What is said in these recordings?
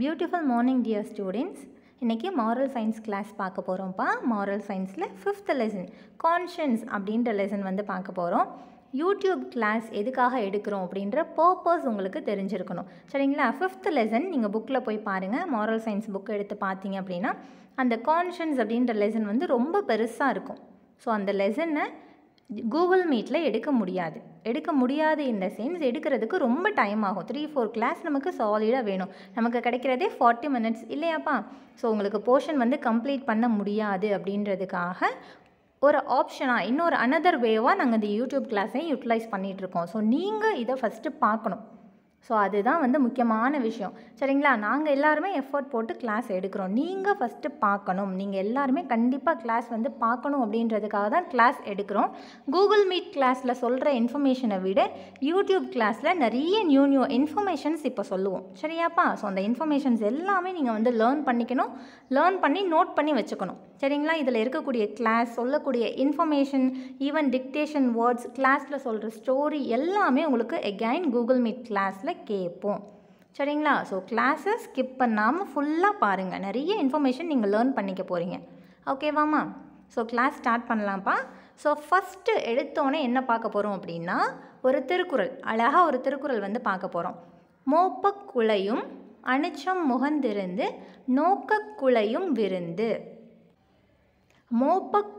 Beautiful morning dear students இன்றைக்கி moral science class பார்க்க போகிறோம்ப்பா மாரல் சயின்ஸில் ஃபிஃப்த் லெசன் கான்ஷியன்ஸ் அப்படின்ற லெசன் வந்து பார்க்க போகிறோம் யூடியூப் கிளாஸ் எதுக்காக எடுக்கிறோம் அப்படின்ற பர்பஸ் உங்களுக்கு தெரிஞ்சிருக்கணும் சரிங்களா ஃபிஃப்த் லெசன் நீங்கள் புக்கில் போய் பாருங்கள் மாரல் சயின்ஸ் புக் எடுத்து பார்த்தீங்க அப்படின்னா அந்த கான்ஷியன்ஸ் அப்படின்ற லெசன் வந்து ரொம்ப பெருசாக இருக்கும் ஸோ அந்த லெசனை கூகுள் மீட்டில் எடுக்க முடியாது எடுக்க முடியாது இந்த சென்ஸ் எடுக்கிறதுக்கு ரொம்ப டைம் ஆகும் த்ரீ ஃபோர் கிளாஸ் நமக்கு சாலிடாக வேணும் நமக்கு கிடைக்கிறதே ஃபார்ட்டி மினிட்ஸ் இல்லையாப்பா ஸோ உங்களுக்கு போர்ஷன் வந்து கம்ப்ளீட் பண்ண முடியாது அப்படின்றதுக்காக ஒரு ஆப்ஷனாக இன்னொரு அனதர் வேவாக நாங்கள் இந்த யூடியூப் கிளாஸையும் யூட்டிலைஸ் பண்ணிகிட்ருக்கோம் ஸோ நீங்கள் இதை ஃபஸ்ட்டு பார்க்கணும் ஸோ அதுதான் வந்து முக்கியமான விஷயம் சரிங்களா நாங்கள் எல்லாருமே எஃபர்ட் போட்டு கிளாஸ் எடுக்கிறோம் நீங்கள் ஃபஸ்ட்டு பார்க்கணும் நீங்கள் எல்லாருமே கண்டிப்பாக கிளாஸ் வந்து பார்க்கணும் அப்படின்றதுக்காக தான் கிளாஸ் எடுக்கிறோம் கூகுள் மீட் கிளாஸில் சொல்கிற இன்ஃபர்மேஷனை விட யூடியூப் கிளாஸில் நிறைய நியூ நியூ இன்ஃபர்மேஷன்ஸ் இப்போ சொல்லுவோம் சரியாப்பா ஸோ அந்த இன்ஃபர்மேஷன்ஸ் எல்லாமே நீங்கள் வந்து லேர்ன் பண்ணிக்கணும் லேர்ன் பண்ணி நோட் பண்ணி வச்சுக்கணும் சரிங்களா இதில் இருக்கக்கூடிய கிளாஸ் சொல்லக்கூடிய இன்ஃபர்மேஷன் ஈவன் டிக்டேஷன் வேர்ட்ஸ் கிளாஸில் சொல்கிற ஸ்டோரி எல்லாமே உங்களுக்கு எகைன் கூகுள் மீட் கிளாஸில் கேட்போம் சரிங்களா ஸோ கிளாஸை ஸ்கிப் பண்ணாமல் ஃபுல்லாக பாருங்கள் நிறைய இன்ஃபர்மேஷன் நீங்கள் லேர்ன் பண்ணிக்க போகிறீங்க ஓகேவாம்மா ஸோ கிளாஸ் ஸ்டார்ட் பண்ணலாம்ப்பா ஸோ ஃபஸ்ட்டு எடுத்தோன்னே என்ன பார்க்க போகிறோம் அப்படின்னா ஒரு திருக்குறள் அழகாக ஒரு திருக்குறள் வந்து பார்க்க போகிறோம் குழையும் அணிச்சம் முகந்திருந்து குழையும் விருந்து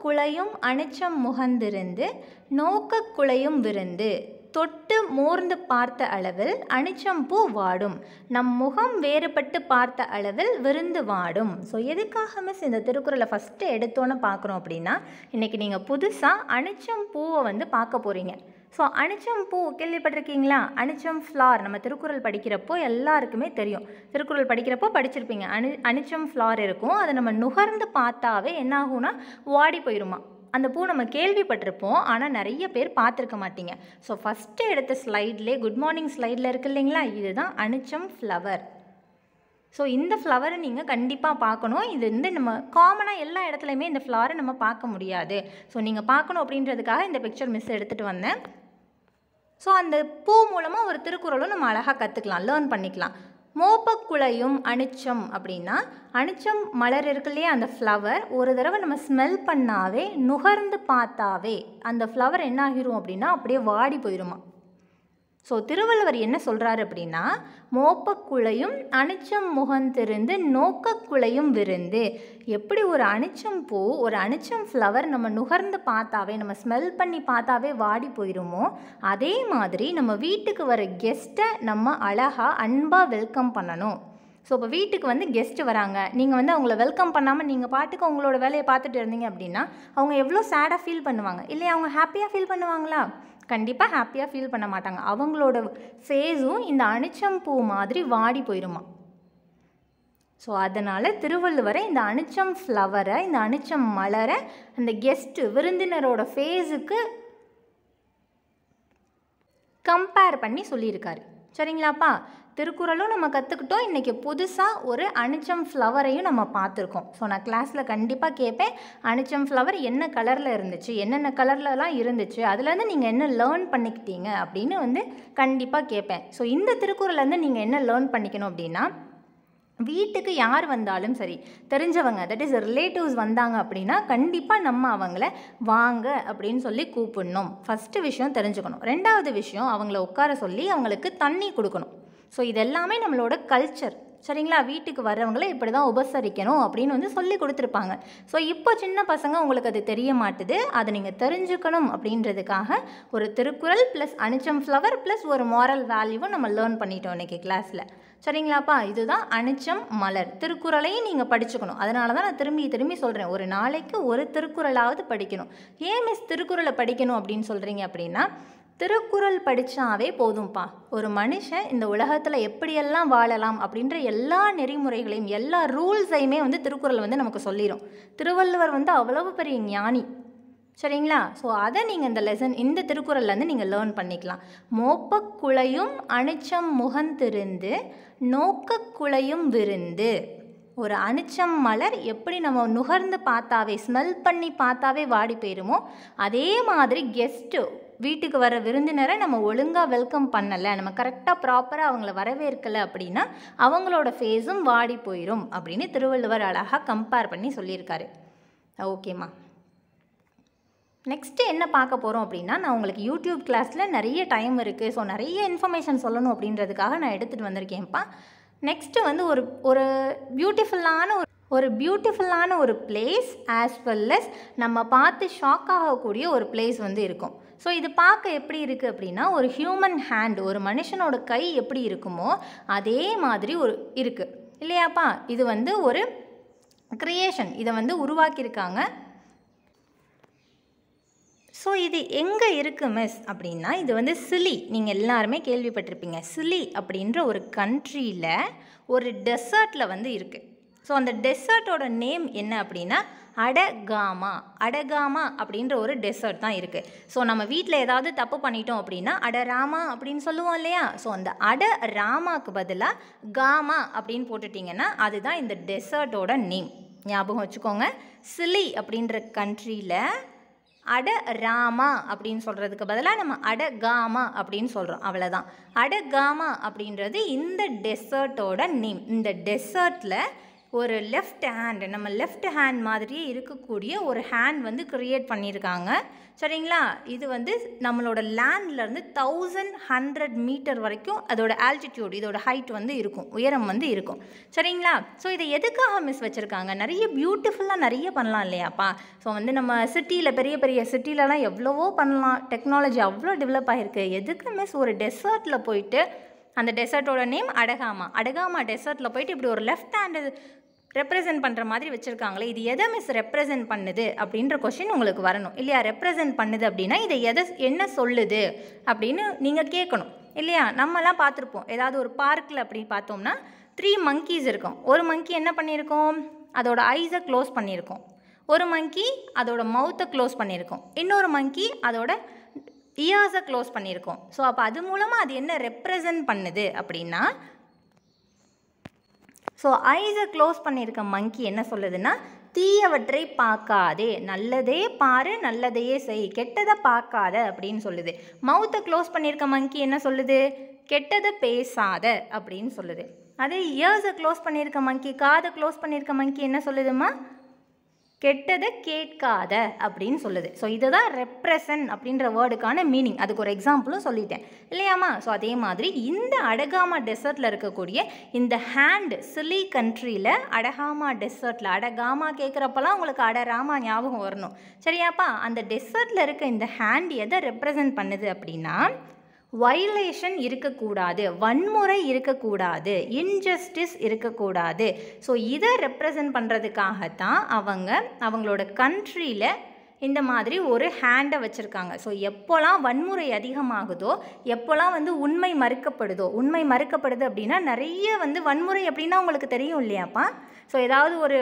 குழையும் அணிச்சம் முகந்திருந்து குழையும் விருந்து தொட்டு மோர்ந்து பார்த்த அளவில் அணிச்சம்பூ வாடும் நம் முகம் வேறுபட்டு பார்த்த அளவில் விருந்து வாடும் ஸோ எதுக்காக மிஸ் இந்த திருக்குறளை ஃபஸ்ட்டு எடுத்தோன்னு பார்க்குறோம் அப்படின்னா இன்றைக்கி நீங்கள் புதுசாக பூவை வந்து பார்க்க போகிறீங்க ஸோ அணிச்சம் பூ கேள்விப்பட்டிருக்கீங்களா அணிச்சம் ஃப்ளார் நம்ம திருக்குறள் படிக்கிறப்போ எல்லாருக்குமே தெரியும் திருக்குறள் படிக்கிறப்போ படிச்சிருப்பீங்க அணி அனிச்சம் ஃப்ளார் இருக்கும் அதை நம்ம நுகர்ந்து பார்த்தாவே என்ன ஆகும்னா வாடி போயிருமா அந்த பூ நம்ம கேள்விப்பட்டிருப்போம் ஆனால் நிறைய பேர் பார்த்துருக்க மாட்டீங்க ஸோ ஃபஸ்ட்டு எடுத்த ஸ்லைட்லே குட் மார்னிங் ஸ்லைடில் இருக்கு இல்லைங்களா இதுதான் அனிச்சம் ஃப்ளவர் ஸோ இந்த ஃப்ளவரை நீங்கள் கண்டிப்பாக பார்க்கணும் இது வந்து நம்ம காமனாக எல்லா இடத்துலையுமே இந்த ஃப்ளவரை நம்ம பார்க்க முடியாது ஸோ நீங்கள் பார்க்கணும் அப்படின்றதுக்காக இந்த பிக்சர் மிஸ் எடுத்துகிட்டு வந்தேன் ஸோ அந்த பூ மூலமாக ஒரு திருக்குறளும் நம்ம அழகாக கற்றுக்கலாம் லேர்ன் பண்ணிக்கலாம் மோப்பக்குலையும் அனிச்சம் அப்படின்னா அனிச்சம் மலர் இருக்குல்லையே அந்த ஃப்ளவர் ஒரு தடவை நம்ம ஸ்மெல் பண்ணாவே நுகர்ந்து பார்த்தாவே அந்த ஃப்ளவர் என்ன ஆகிரும் அப்படின்னா அப்படியே வாடி போயிடுமா ஸோ திருவள்ளுவர் என்ன சொல்கிறாரு அப்படின்னா மோப்பக்குழையும் அனிச்சம் முகந்திருந்து நோக்கக்குழையும் விருந்து எப்படி ஒரு அணிச்சம் பூ ஒரு அணிச்சம் ஃப்ளவர் நம்ம நுகர்ந்து பார்த்தாவே நம்ம ஸ்மெல் பண்ணி பார்த்தாவே வாடி போயிடுமோ அதே மாதிரி நம்ம வீட்டுக்கு வர கெஸ்ட்டை நம்ம அழகாக அன்பாக வெல்கம் பண்ணணும் ஸோ இப்போ வீட்டுக்கு வந்து கெஸ்ட்டு வராங்க நீங்கள் வந்து அவங்கள வெல்கம் பண்ணாமல் நீங்கள் பாட்டுக்கு அவங்களோட வேலையை பார்த்துட்டு இருந்தீங்க அப்படின்னா அவங்க எவ்வளோ சேடாக ஃபீல் பண்ணுவாங்க இல்லையா அவங்க ஹாப்பியாக ஃபீல் பண்ணுவாங்களா கண்டிப்பாக ஹாப்பியாக ஃபீல் பண்ண மாட்டாங்க அவங்களோட ஃபேஸும் இந்த பூ மாதிரி வாடி போயிடுமா ஸோ அதனால் திருவள்ளுவரை இந்த அணிச்சம் ஃப்ளவரை இந்த அணிச்சம் மலரை அந்த கெஸ்ட்டு விருந்தினரோட ஃபேஸுக்கு கம்பேர் பண்ணி சொல்லியிருக்காரு சரிங்களாப்பா திருக்குறளும் நம்ம கற்றுக்கிட்டோம் இன்றைக்கி புதுசாக ஒரு அணிச்சம் ஃப்ளவரையும் நம்ம பார்த்துருக்கோம் ஸோ நான் கிளாஸில் கண்டிப்பாக கேட்பேன் அணிச்சம் ஃப்ளவர் என்ன கலரில் இருந்துச்சு என்னென்ன கலர்லலாம் இருந்துச்சு அதுலேருந்து நீங்கள் என்ன லேர்ன் பண்ணிக்கிட்டீங்க அப்படின்னு வந்து கண்டிப்பாக கேட்பேன் ஸோ இந்த திருக்குறள்லேருந்து நீங்கள் என்ன லேர்ன் பண்ணிக்கணும் அப்படின்னா வீட்டுக்கு யார் வந்தாலும் சரி தெரிஞ்சவங்க தட் இஸ் ரிலேட்டிவ்ஸ் வந்தாங்க அப்படின்னா கண்டிப்பாக நம்ம அவங்கள வாங்க அப்படின்னு சொல்லி கூப்பிடணும் ஃபஸ்ட்டு விஷயம் தெரிஞ்சுக்கணும் ரெண்டாவது விஷயம் அவங்கள உட்கார சொல்லி அவங்களுக்கு தண்ணி கொடுக்கணும் ஸோ இதெல்லாமே நம்மளோட கல்ச்சர் சரிங்களா வீட்டுக்கு வரவங்களை இப்படி தான் உபசரிக்கணும் அப்படின்னு வந்து சொல்லி கொடுத்துருப்பாங்க ஸோ இப்போ சின்ன பசங்க உங்களுக்கு அது தெரிய மாட்டுது அதை நீங்கள் தெரிஞ்சுக்கணும் அப்படின்றதுக்காக ஒரு திருக்குறள் ப்ளஸ் அனிச்சம் ஃப்ளவர் ப்ளஸ் ஒரு மாரல் வேல்யூவும் நம்ம லேர்ன் பண்ணிட்டோம் இன்றைக்கி கிளாஸில் சரிங்களாப்பா இதுதான் அனிச்சம் மலர் திருக்குறளையும் நீங்கள் படிச்சுக்கணும் அதனால தான் நான் திரும்பி திரும்பி சொல்கிறேன் ஒரு நாளைக்கு ஒரு திருக்குறளாவது படிக்கணும் ஏன் மிஸ் திருக்குறளை படிக்கணும் அப்படின்னு சொல்கிறீங்க அப்படின்னா திருக்குறள் படித்தாவே போதும்ப்பா ஒரு மனுஷன் இந்த உலகத்தில் எப்படியெல்லாம் வாழலாம் அப்படின்ற எல்லா நெறிமுறைகளையும் எல்லா ரூல்ஸையுமே வந்து திருக்குறள் வந்து நமக்கு சொல்லிடும் திருவள்ளுவர் வந்து அவ்வளவு பெரிய ஞானி சரிங்களா ஸோ அதை நீங்கள் இந்த லெசன் இந்த திருக்குறள்லேருந்து நீங்கள் லேர்ன் பண்ணிக்கலாம் மோப்பக்குழையும் அணிச்சம் முகந்திருந்து நோக்கக்குழையும் விருந்து ஒரு அணிச்சம் மலர் எப்படி நம்ம நுகர்ந்து பார்த்தாவே ஸ்மெல் பண்ணி பார்த்தாவே வாடி போயிருமோ அதே மாதிரி கெஸ்ட்டு வீட்டுக்கு வர விருந்தினரை நம்ம ஒழுங்காக வெல்கம் பண்ணலை நம்ம கரெக்டாக ப்ராப்பராக அவங்கள வரவேற்கலை அப்படின்னா அவங்களோட ஃபேஸும் வாடி போயிடும் அப்படின்னு திருவள்ளுவர் அழகாக கம்பேர் பண்ணி சொல்லியிருக்காரு ஓகேம்மா நெக்ஸ்ட்டு என்ன பார்க்க போகிறோம் அப்படின்னா நான் உங்களுக்கு யூடியூப் கிளாஸில் நிறைய டைம் இருக்குது ஸோ நிறைய இன்ஃபர்மேஷன் சொல்லணும் அப்படின்றதுக்காக நான் எடுத்துகிட்டு வந்திருக்கேன்ப்பா நெக்ஸ்ட்டு வந்து ஒரு ஒரு பியூட்டிஃபுல்லான ஒரு ஒரு பியூட்டிஃபுல்லான ஒரு பிளேஸ் ஆஸ் வெல் அஸ் நம்ம பார்த்து ஷாக் ஆகக்கூடிய ஒரு பிளேஸ் வந்து இருக்கும் ஸோ இது பார்க்க எப்படி இருக்குது அப்படின்னா ஒரு ஹியூமன் ஹேண்ட் ஒரு மனுஷனோட கை எப்படி இருக்குமோ அதே மாதிரி ஒரு இருக்குது இல்லையாப்பா இது வந்து ஒரு க்ரியேஷன் இதை வந்து உருவாக்கியிருக்காங்க ஸோ இது எங்கே இருக்குது மிஸ் அப்படின்னா இது வந்து சிலி நீங்கள் எல்லாருமே கேள்விப்பட்டிருப்பீங்க சிலி அப்படின்ற ஒரு கண்ட்ரியில் ஒரு டெசர்ட்டில் வந்து இருக்குது ஸோ அந்த டெசர்ட்டோட நேம் என்ன அப்படின்னா அடகாமா அடகாமா அப்படின்ற ஒரு டெசர்ட் தான் இருக்குது ஸோ நம்ம வீட்டில் ஏதாவது தப்பு பண்ணிட்டோம் அப்படின்னா அட ராமா அப்படின்னு சொல்லுவோம் இல்லையா ஸோ அந்த அட ராமாக்கு பதிலாக காமா அப்படின்னு போட்டுட்டிங்கன்னா அதுதான் இந்த டெசர்ட்டோட நேம் ஞாபகம் வச்சுக்கோங்க சிலி அப்படின்ற கண்ட்ரியில் அட ராமா அப்படின்னு சொல்கிறதுக்கு பதிலாக நம்ம அட காமா அப்படின்னு சொல்கிறோம் அவ்வளோதான் அட காமா அப்படின்றது இந்த டெசர்ட்டோட நேம் இந்த டெசர்ட்டில் ஒரு லெஃப்ட் ஹேண்ட் நம்ம லெஃப்ட் ஹேண்ட் மாதிரியே இருக்கக்கூடிய ஒரு ஹேண்ட் வந்து க்ரியேட் பண்ணியிருக்காங்க சரிங்களா இது வந்து நம்மளோட லேண்ட்லேருந்து தௌசண்ட் ஹண்ட்ரட் மீட்டர் வரைக்கும் அதோட ஆல்டிடியூட் இதோட ஹைட் வந்து இருக்கும் உயரம் வந்து இருக்கும் சரிங்களா ஸோ இதை எதுக்காக மிஸ் வச்சுருக்காங்க நிறைய பியூட்டிஃபுல்லாக நிறைய பண்ணலாம் இல்லையாப்பா ஸோ வந்து நம்ம சிட்டியில் பெரிய பெரிய சிட்டிலலாம் எவ்வளவோ பண்ணலாம் டெக்னாலஜி அவ்வளோ டெவலப் ஆகிருக்கு எதுக்கு மிஸ் ஒரு டெசர்ட்டில் போயிட்டு அந்த டெசர்ட்டோட நேம் அடகாமா அடகாமா டெசர்ட்டில் போயிட்டு இப்படி ஒரு லெஃப்ட் ஹேண்டு ரெப்ரசன்ட் பண்ணுற மாதிரி வச்சுருக்காங்களே இது எதை மிஸ் ரெப்ரசன்ட் பண்ணுது அப்படின்ற கொஷின் உங்களுக்கு வரணும் இல்லையா ரெப்ரசன்ட் பண்ணுது அப்படின்னா இதை எதை என்ன சொல்லுது அப்படின்னு நீங்கள் கேட்கணும் இல்லையா நம்மலாம் பார்த்துருப்போம் ஏதாவது ஒரு பார்க்கில் அப்படி பார்த்தோம்னா த்ரீ மங்கீஸ் இருக்கும் ஒரு மங்கி என்ன பண்ணியிருக்கோம் அதோட ஐஸை க்ளோஸ் பண்ணியிருக்கோம் ஒரு மங்கி அதோட மவுத்தை க்ளோஸ் பண்ணியிருக்கோம் இன்னொரு மங்கி அதோட இயர்ஸை க்ளோஸ் பண்ணியிருக்கோம் ஸோ அப்போ அது மூலமாக அது என்ன ரெப்ரசன்ட் பண்ணுது அப்படின்னா ஸோ ஐஸை க்ளோஸ் பண்ணியிருக்க மங்கி என்ன சொல்லுதுன்னா தீயவற்றை பார்க்காதே நல்லதே பாரு நல்லதையே செய் கெட்டதை பார்க்காத அப்படின்னு சொல்லுது மவுத்தை க்ளோஸ் பண்ணியிருக்க மங்கி என்ன சொல்லுது கெட்டதை பேசாத அப்படின்னு சொல்லுது அதே இயர்ஸை க்ளோஸ் பண்ணியிருக்க மங்கி காதை க்ளோஸ் பண்ணியிருக்க மங்கி என்ன சொல்லுதுமா கெட்டதை கேட்காத அப்படின்னு சொல்லுது ஸோ இதுதான் ரெப்ரசன் அப்படின்ற வேர்டுக்கான மீனிங் அதுக்கு ஒரு எக்ஸாம்பிளும் சொல்லிட்டேன் இல்லையாம்மா ஸோ அதே மாதிரி இந்த அடகாமா டெசர்ட்டில் இருக்கக்கூடிய இந்த ஹேண்ட் சிலி கண்ட்ரியில் அடகாமா டெசர்ட்டில் அடகாமா கேட்குறப்பெல்லாம் உங்களுக்கு அடராமா ஞாபகம் வரணும் சரியாப்பா அந்த டெசர்ட்டில் இருக்க இந்த ஹேண்ட் எதை ரெப்ரசன்ட் பண்ணுது அப்படின்னா வைலேஷன் இருக்கக்கூடாது வன்முறை இருக்கக்கூடாது இன்ஜஸ்டிஸ் இருக்கக்கூடாது ஸோ இதை ரெப்ரசன்ட் பண்ணுறதுக்காகத்தான் அவங்க அவங்களோட கண்ட்ரியில் இந்த மாதிரி ஒரு ஹேண்டை வச்சுருக்காங்க ஸோ எப்போல்லாம் வன்முறை அதிகமாகுதோ எப்போல்லாம் வந்து உண்மை மறுக்கப்படுதோ உண்மை மறுக்கப்படுது அப்படின்னா நிறைய வந்து வன்முறை அப்படின்னா உங்களுக்கு தெரியும் இல்லையாப்பா ஸோ ஏதாவது ஒரு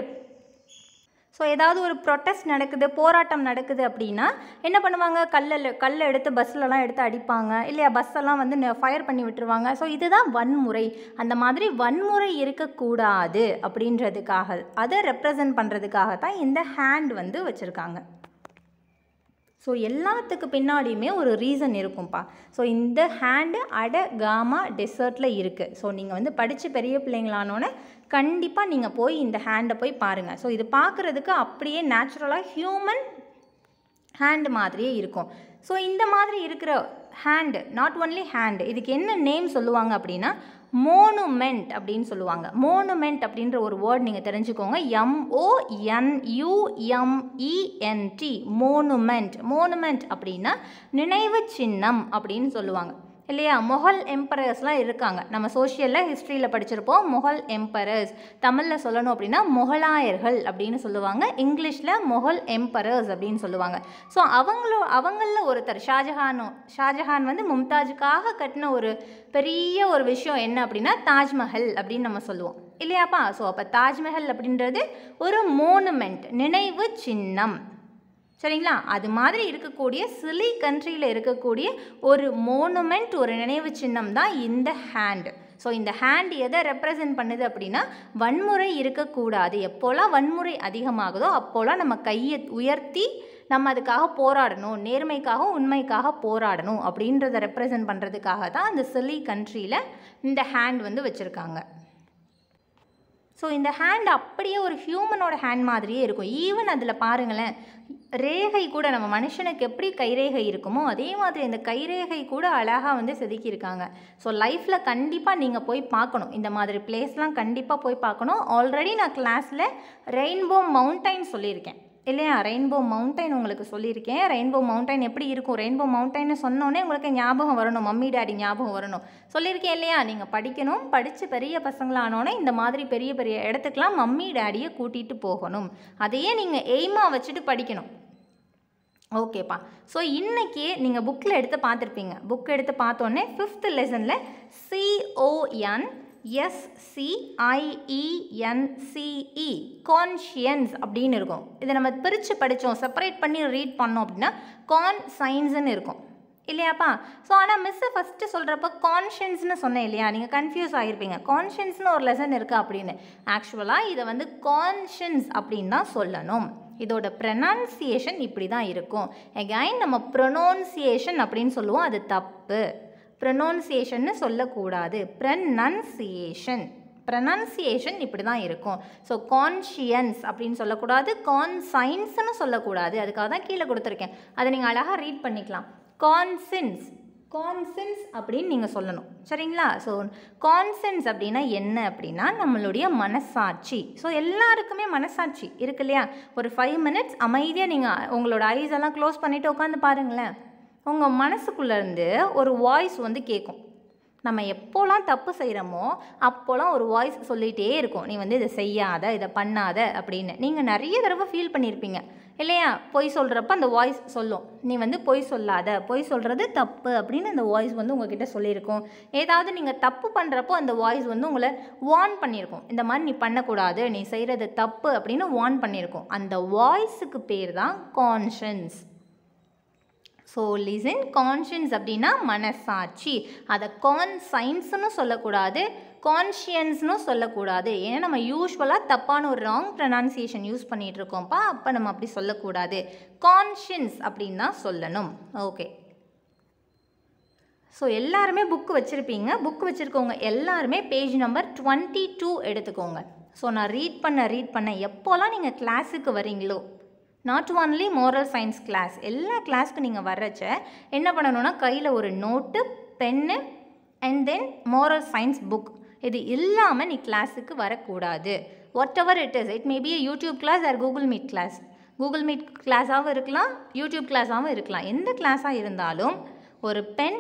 ஸோ ஏதாவது ஒரு ப்ரொட்டஸ்ட் நடக்குது போராட்டம் நடக்குது அப்படின்னா என்ன பண்ணுவாங்க கல்லில் கல்லை எடுத்து பஸ்லலாம் எடுத்து அடிப்பாங்க இல்லையா பஸ்ஸெல்லாம் வந்து ஃபயர் பண்ணி விட்டுருவாங்க ஸோ இதுதான் வன்முறை அந்த மாதிரி வன்முறை இருக்கக்கூடாது அப்படின்றதுக்காக அதை ரெப்ரசன்ட் பண்ணுறதுக்காக தான் இந்த ஹேண்ட் வந்து வச்சுருக்காங்க ஸோ எல்லாத்துக்கு பின்னாடியுமே ஒரு ரீசன் இருக்கும்ப்பா ஸோ இந்த ஹேண்டு அட காமா டெசர்ட்டில் இருக்குது ஸோ நீங்கள் வந்து படித்து பெரிய பிள்ளைங்களானோன்னே கண்டிப்பாக நீங்கள் போய் இந்த ஹேண்டை போய் பாருங்கள் ஸோ இது பார்க்குறதுக்கு அப்படியே நேச்சுரலாக ஹியூமன் ஹேண்டு மாதிரியே இருக்கும் ஸோ இந்த மாதிரி இருக்கிற ஹேண்டு நாட் ஒன்லி ஹேண்டு இதுக்கு என்ன நேம் சொல்லுவாங்க அப்படின்னா மோனுமெண்ட் அப்படின்னு சொல்லுவாங்க மோனுமெண்ட் அப்படின்ற ஒரு வேர்ட் நீங்கள் தெரிஞ்சுக்கோங்க எம்ஓஎன்யூஎம்இஎன்டி மோனுமெண்ட் மோனுமெண்ட் அப்படின்னா நினைவு சின்னம் அப்படின்னு சொல்லுவாங்க இல்லையா மொஹல் எம்பரர்ஸ்லாம் இருக்காங்க நம்ம சோஷியலில் ஹிஸ்ட்ரியில் படிச்சிருப்போம் மொஹல் எம்பரர்ஸ் தமிழில் சொல்லணும் அப்படின்னா மொகலாயர்கள் அப்படின்னு சொல்லுவாங்க இங்கிலீஷில் மொஹல் எம்பரர்ஸ் அப்படின்னு சொல்லுவாங்க ஸோ அவங்களோ அவங்களில் ஒருத்தர் ஷாஜஹானோ ஷாஜஹான் வந்து மும்தாஜுக்காக கட்டின ஒரு பெரிய ஒரு விஷயம் என்ன அப்படின்னா தாஜ்மஹல் அப்படின்னு நம்ம சொல்லுவோம் இல்லையாப்பா ஸோ அப்போ தாஜ்மஹல் அப்படின்றது ஒரு மோனுமெண்ட் நினைவு சின்னம் சரிங்களா அது மாதிரி இருக்கக்கூடிய சிலி கண்ட்ரியில் இருக்கக்கூடிய ஒரு மோனுமெண்ட் ஒரு நினைவு சின்னம் தான் இந்த ஹேண்டு ஸோ இந்த ஹேண்ட் எதை ரெப்ரசன்ட் பண்ணுது அப்படின்னா வன்முறை இருக்கக்கூடாது எப்போல்லாம் வன்முறை அதிகமாகுதோ அப்போல்லாம் நம்ம கையை உயர்த்தி நம்ம அதுக்காக போராடணும் நேர்மைக்காக உண்மைக்காக போராடணும் அப்படின்றத ரெப்ரசன்ட் பண்ணுறதுக்காக தான் அந்த சிலி கண்ட்ரியில் இந்த ஹேண்ட் வந்து வச்சுருக்காங்க ஸோ இந்த ஹேண்ட் அப்படியே ஒரு ஹியூமனோட ஹேண்ட் மாதிரியே இருக்கும் ஈவன் அதில் பாருங்களேன் ரேகை கூட நம்ம மனுஷனுக்கு எப்படி கைரேகை இருக்குமோ அதே மாதிரி இந்த கைரேகை கூட அழகாக வந்து செதுக்கியிருக்காங்க ஸோ லைஃப்பில் கண்டிப்பாக நீங்கள் போய் பார்க்கணும் இந்த மாதிரி பிளேஸ்லாம் கண்டிப்பாக போய் பார்க்கணும் ஆல்ரெடி நான் கிளாஸில் ரெயின்போ மவுண்டைன் சொல்லியிருக்கேன் இல்லையா ரெயின்போ மவுண்டைன் உங்களுக்கு சொல்லியிருக்கேன் ரெயின்போ மவுண்டைன் எப்படி இருக்கும் ரெயின்போ மவுண்டைன்னு சொன்னோன்னே உங்களுக்கு ஞாபகம் வரணும் மம்மி டேடி ஞாபகம் வரணும் சொல்லியிருக்கேன் இல்லையா நீங்கள் படிக்கணும் படித்து பெரிய பசங்களானோன்னே இந்த மாதிரி பெரிய பெரிய இடத்துக்கெலாம் மம்மி டேடியை கூட்டிகிட்டு போகணும் அதையே நீங்கள் எய்மாக வச்சுட்டு படிக்கணும் ஓகேப்பா ஸோ இன்றைக்கி நீங்கள் புக்கில் எடுத்து பார்த்துருப்பீங்க புக் எடுத்து பார்த்தோன்னே ஃபிஃப்த் லெசனில் CON SCIENCE conscience e e, அப்படின்னு இருக்கும் இதை நம்ம பிரித்து படித்தோம் செப்பரேட் பண்ணி ரீட் பண்ணோம் அப்படின்னா கான் சயின்ஸுன்னு இருக்கும் இல்லையாப்பா ஸோ ஆனால் மிஸ்ஸு ஃபஸ்ட்டு சொல்கிறப்ப கான்ஷியன்ஸ்னு சொன்னேன் இல்லையா நீங்கள் கன்ஃபியூஸ் ஆகிருப்பீங்க கான்ஷியன்ஸ்னு ஒரு லெசன் இருக்குது அப்படின்னு ஆக்சுவலாக இதை வந்து கான்ஷியன்ஸ் அப்படின்னு தான் சொல்லணும் இதோட ப்ரொனன்சியேஷன் இப்படி தான் இருக்கும் எகைன் நம்ம ப்ரொனௌன்சியேஷன் அப்படின்னு சொல்லுவோம் அது தப்பு ப்ரொனவுன்சியேஷன்னு சொல்லக்கூடாது ப்ரனன்சியேஷன் ப்ரனன்சியேஷன் இப்படி தான் இருக்கும் ஸோ கான்ஷியன்ஸ் அப்படின்னு சொல்லக்கூடாது கான்சைன்ஸ்னு சொல்லக்கூடாது அதுக்காக தான் கீழே கொடுத்துருக்கேன் அதை நீங்கள் அழகாக ரீட் பண்ணிக்கலாம் கான்சின்ஸ் கான்சென்ஸ் அப்படின்னு நீங்கள் சொல்லணும் சரிங்களா ஸோ கான்சென்ஸ் அப்படின்னா என்ன அப்படின்னா நம்மளுடைய மனசாட்சி ஸோ எல்லாருக்குமே மனசாட்சி இருக்கு இல்லையா ஒரு ஃபைவ் மினிட்ஸ் அமைதியாக நீங்கள் உங்களோட ஐஸ் எல்லாம் க்ளோஸ் பண்ணிவிட்டு உட்காந்து பாருங்களேன் உங்கள் மனசுக்குள்ளேருந்து ஒரு வாய்ஸ் வந்து கேட்கும் நம்ம எப்போல்லாம் தப்பு செய்கிறோமோ அப்போல்லாம் ஒரு வாய்ஸ் சொல்லிகிட்டே இருக்கும் நீ வந்து இதை செய்யாத இதை பண்ணாத அப்படின்னு நீங்கள் நிறைய தடவை ஃபீல் பண்ணியிருப்பீங்க இல்லையா பொய் சொல்கிறப்ப அந்த வாய்ஸ் சொல்லும் நீ வந்து பொய் சொல்லாத பொய் சொல்கிறது தப்பு அப்படின்னு அந்த வாய்ஸ் வந்து உங்ககிட்ட சொல்லியிருக்கும் ஏதாவது நீங்கள் தப்பு பண்ணுறப்போ அந்த வாய்ஸ் வந்து உங்களை வார்ன் பண்ணியிருக்கும் இந்த மாதிரி நீ பண்ணக்கூடாது நீ செய்கிறது தப்பு அப்படின்னு வார்ன் பண்ணியிருக்கும் அந்த வாய்ஸுக்கு பேர் தான் கான்ஷன்ஸ் ஸோ லிசன் கான்ஷியன்ஸ் அப்படின்னா மனசாட்சி அதை கான் சயின்ஸ்னு சொல்லக்கூடாது கான்ஷியன்ஸ்னு சொல்லக்கூடாது ஏன்னா நம்ம யூஸ்வலாக தப்பான ஒரு ராங் ப்ரனான்சியேஷன் யூஸ் பண்ணிகிட்டு இருக்கோம்ப்பா அப்போ நம்ம அப்படி சொல்லக்கூடாது கான்ஷியன்ஸ் அப்படின்னு தான் சொல்லணும் ஓகே ஸோ எல்லாருமே புக்கு வச்சுருப்பீங்க புக்கு வச்சுருக்கவங்க எல்லாருமே பேஜ் நம்பர் டுவெண்ட்டி டூ எடுத்துக்கோங்க ஸோ நான் ரீட் பண்ண ரீட் பண்ண எப்போல்லாம் நீங்கள் கிளாஸுக்கு வரீங்களோ not only moral science class எல்லா கிளாஸ்க்கு நீங்கள் வர்றச்ச என்ன பண்ணணும்னா கையில் ஒரு note pen and then moral science book இது இல்லாமல் நீ கிளாஸுக்கு வரக்கூடாது whatever it is it may be YouTube class or Google Meet class Google Meet கிளாஸாகவும் இருக்கலாம் யூடியூப் கிளாஸாகவும் இருக்கலாம் எந்த கிளாஸாக இருந்தாலும் ஒரு பென்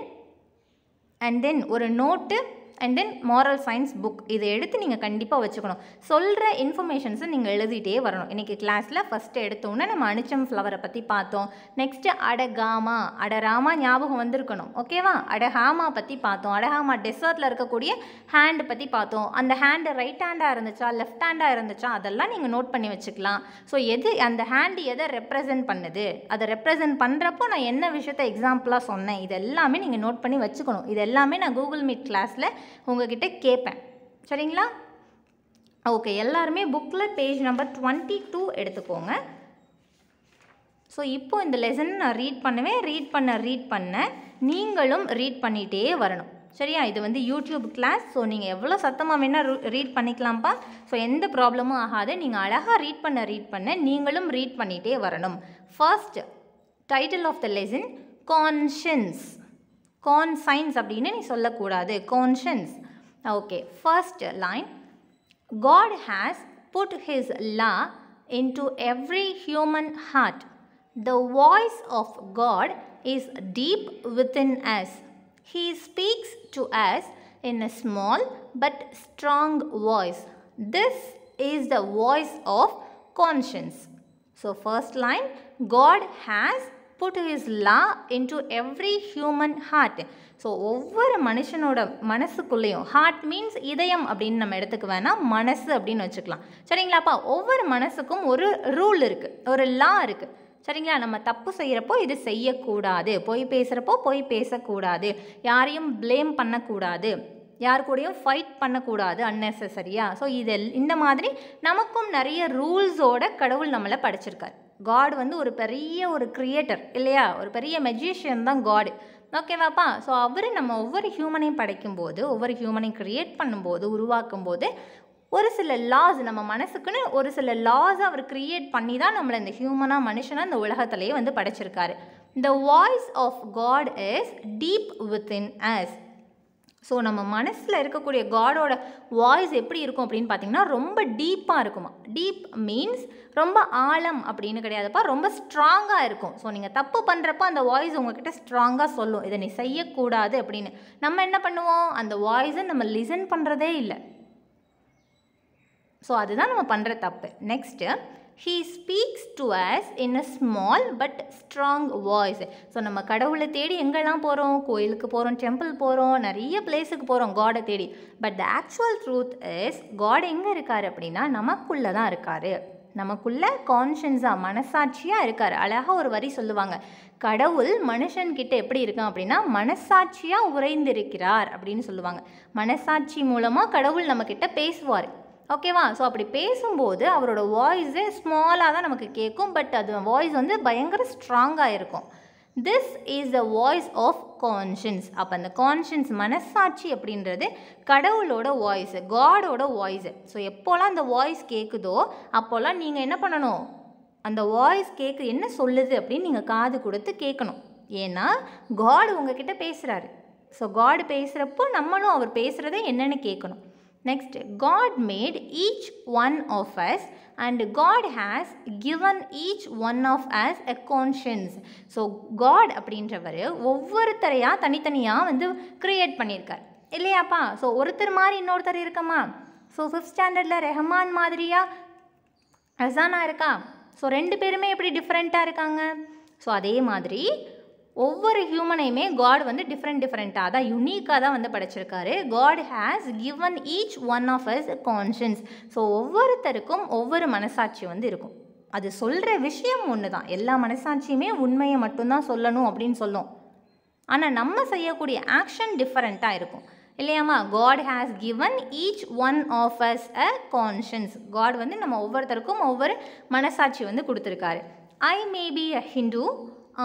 அண்ட் தென் ஒரு note and then moral science book இதை எடுத்து நீங்கள் கண்டிப்பாக வச்சுக்கணும் சொல்கிற இன்ஃபர்மேஷன்ஸை நீங்கள் எழுதிட்டே வரணும் இன்றைக்கி கிளாஸில் ஃபஸ்ட்டு எடுத்தோன்னே நம்ம அனுச்சம் ஃப்ளவரை பற்றி பார்த்தோம் நெக்ஸ்ட்டு அடகாமா அடராமா ஞாபகம் வந்திருக்கணும் ஓகேவா அடஹாமா பற்றி பார்த்தோம் அடஹாமா டெசர்ட்டில் இருக்கக்கூடிய ஹேண்டு பற்றி பார்த்தோம் அந்த ஹேண்டு ரைட் ஹேண்டாக இருந்துச்சா லெஃப்ட் ஹேண்டாக இருந்துச்சா அதெல்லாம் நீங்கள் நோட் பண்ணி வச்சுக்கலாம் ஸோ எது அந்த ஹேண்டு எதை ரெப்ரசன்ட் பண்ணுது அதை ரெப்ரசன்ட் பண்ணுறப்போ நான் என்ன விஷயத்த எக்ஸாம்பிளாக சொன்னேன் இது எல்லாமே நீங்கள் நோட் பண்ணி வச்சுக்கணும் இது எல்லாமே நான் கூகுள் மீட் கிளாஸில் உங்ககிட்ட கேட்பேன் சரிங்களா ஓகே எல்லாருமே புக்கில் பேஜ் நம்பர் டுவெண்ட்டி டூ எடுத்துக்கோங்க ஸோ இப்போது இந்த லெசன் நான் ரீட் பண்ணுவேன் ரீட் பண்ண ரீட் பண்ண நீங்களும் ரீட் பண்ணிகிட்டே வரணும் சரியா இது வந்து யூடியூப் கிளாஸ் ஸோ நீங்கள் எவ்வளோ சத்தமாக வேணால் ரீட் பண்ணிக்கலாம்ப்பா ஸோ எந்த ப்ராப்ளமும் ஆகாது நீங்கள் அழகாக ரீட் பண்ண ரீட் பண்ண நீங்களும் ரீட் பண்ணிகிட்டே வரணும் first title of the lesson conscience conscience அப்படின்னு நீ சொல்லக்கூடாது conscience okay first line God has put his law into every human heart the voice of God is deep within us he speaks to us in a small but strong voice. This is the voice of conscience. So first line, God has put his law into every human heart so ஒவ்வொரு மனுஷனோட மனசுக்குள்ளேயும் heart means இதயம் அப்படின்னு நம்ம எடுத்துக்கு வேணால் மனசு அப்படின்னு வச்சுக்கலாம் சரிங்களாப்பா ஒவ்வொரு மனசுக்கும் ஒரு ரூல் இருக்குது ஒரு லா இருக்குது சரிங்களா நம்ம தப்பு செய்கிறப்போ இது செய்யக்கூடாது பொய் பேசுகிறப்போ பொய் பேசக்கூடாது யாரையும் ப்ளேம் பண்ணக்கூடாது யார் கூடயும் ஃபைட் பண்ணக்கூடாது அன்னெசரியாக ஸோ இதில் இந்த மாதிரி நமக்கும் நிறைய ரூல்ஸோட கடவுள் நம்மளை படிச்சிருக்காரு காட் வந்து ஒரு பெரிய ஒரு கிரியேட்டர் இல்லையா ஒரு பெரிய மெஜிஷியன் தான் காடு ஓகேவாப்பா ஸோ அவர் நம்ம ஒவ்வொரு ஹியூமனையும் படைக்கும்போது ஒவ்வொரு ஹியூமனையும் க்ரியேட் பண்ணும்போது உருவாக்கும் போது ஒரு சில லாஸ் நம்ம மனசுக்குன்னு ஒரு சில லாஸ் அவர் க்ரியேட் பண்ணி தான் நம்மளை இந்த ஹியூமனாக மனுஷனாக இந்த உலகத்திலேயே வந்து படைச்சிருக்காரு the voice of God is deep within us so நம்ம மனசில் இருக்கக்கூடிய காடோட வாய்ஸ் எப்படி இருக்கும் அப்படின்னு பார்த்தீங்கன்னா ரொம்ப டீப்பாக இருக்குமா டீப் மீன்ஸ் ரொம்ப ஆழம் அப்படின்னு கிடையாதுப்பா ரொம்ப ஸ்ட்ராங்காக இருக்கும் ஸோ நீங்கள் தப்பு பண்ணுறப்ப அந்த வாய்ஸ் உங்ககிட்ட ஸ்ட்ராங்காக சொல்லும் இதை நீ செய்யக்கூடாது அப்படின்னு நம்ம என்ன பண்ணுவோம் அந்த வாய்ஸை நம்ம லிசன் பண்ணுறதே இல்லை ஸோ அதுதான் நம்ம பண்ணுற தப்பு next he speaks to us in a small but strong voice so நம்ம கடவுளை தேடி எங்கெல்லாம் போகிறோம் கோயிலுக்கு போகிறோம் டெம்பிள் போகிறோம் நிறைய பிளேஸுக்கு போகிறோம் காடை தேடி but the actual truth is God எங்கே இருக்கார் அப்படின்னா நமக்குள்ளே தான் இருக்கார் நமக்குள்ள கான்ஷியன்ஸாக மனசாட்சியாக இருக்கார் அழகாக ஒரு வரி சொல்லுவாங்க கடவுள் மனுஷன்கிட்ட எப்படி இருக்கான் அப்படின்னா மனசாட்சியாக உறைந்திருக்கிறார் அப்படின்னு சொல்லுவாங்க மனசாட்சி மூலமாக கடவுள் நம்மக்கிட்ட பேசுவார் ஓகேவா ஸோ அப்படி பேசும்போது அவரோட வாய்ஸே ஸ்மாலாக தான் நமக்கு கேட்கும் பட் அது வாய்ஸ் வந்து பயங்கர ஸ்ட்ராங்காக இருக்கும் this is the voice of conscience அப்போ அந்த கான்ஷியன்ஸ் மனசாட்சி அப்படின்றது கடவுளோட வாய்ஸு காடோட வாய்ஸு ஸோ எப்போல்லாம் அந்த வாய்ஸ் கேட்குதோ அப்போல்லாம் நீங்கள் என்ன பண்ணணும் அந்த வாய்ஸ் கேட்க என்ன சொல்லுது அப்படின்னு நீங்கள் காது கொடுத்து கேட்கணும் ஏன்னா காடு உங்ககிட்ட பேசுகிறாரு ஸோ காடு பேசுகிறப்போ நம்மளும் அவர் பேசுகிறத என்னென்னு கேட்கணும் Next, God made each one of us and God has given each one of us a conscience. So God அப்படின்றவர் ஒவ்வொருத்தரையாக தனித்தனியாக வந்து க்ரியேட் பண்ணியிருக்கார் இல்லையாப்பா ஸோ ஒருத்தர் மாதிரி இன்னொருத்தர் இருக்கமா ஸோ ஃபிஃப்த் ஸ்டாண்டர்டில் ரெஹமான் மாதிரியா ஹசானா இருக்கா ஸோ ரெண்டு பேருமே எப்படி டிஃப்ரெண்ட்டாக இருக்காங்க ஸோ அதே மாதிரி ஒவ்வொரு ஹியூமனையுமே காட் வந்து டிஃப்ரெண்ட் டிஃப்ரெண்ட்டாக தான் யூனிக்காக தான் வந்து படைச்சிருக்காரு God has given each one of us conscience so ஒவ்வொருத்தருக்கும் ஒவ்வொரு மனசாட்சி வந்து இருக்கும் அது சொல்கிற விஷயம் ஒன்று தான் எல்லா மனசாட்சியுமே உண்மையை மட்டும்தான் சொல்லணும் அப்படின்னு சொல்லும் ஆனால் நம்ம செய்யக்கூடிய ஆக்ஷன் டிஃப்ரெண்ட்டாக இருக்கும் இல்லையாம்மா God has given each one of us a conscience God வந்து நம்ம ஒவ்வொருத்தருக்கும் ஒவ்வொரு மனசாட்சி வந்து கொடுத்துருக்காரு I may be a Hindu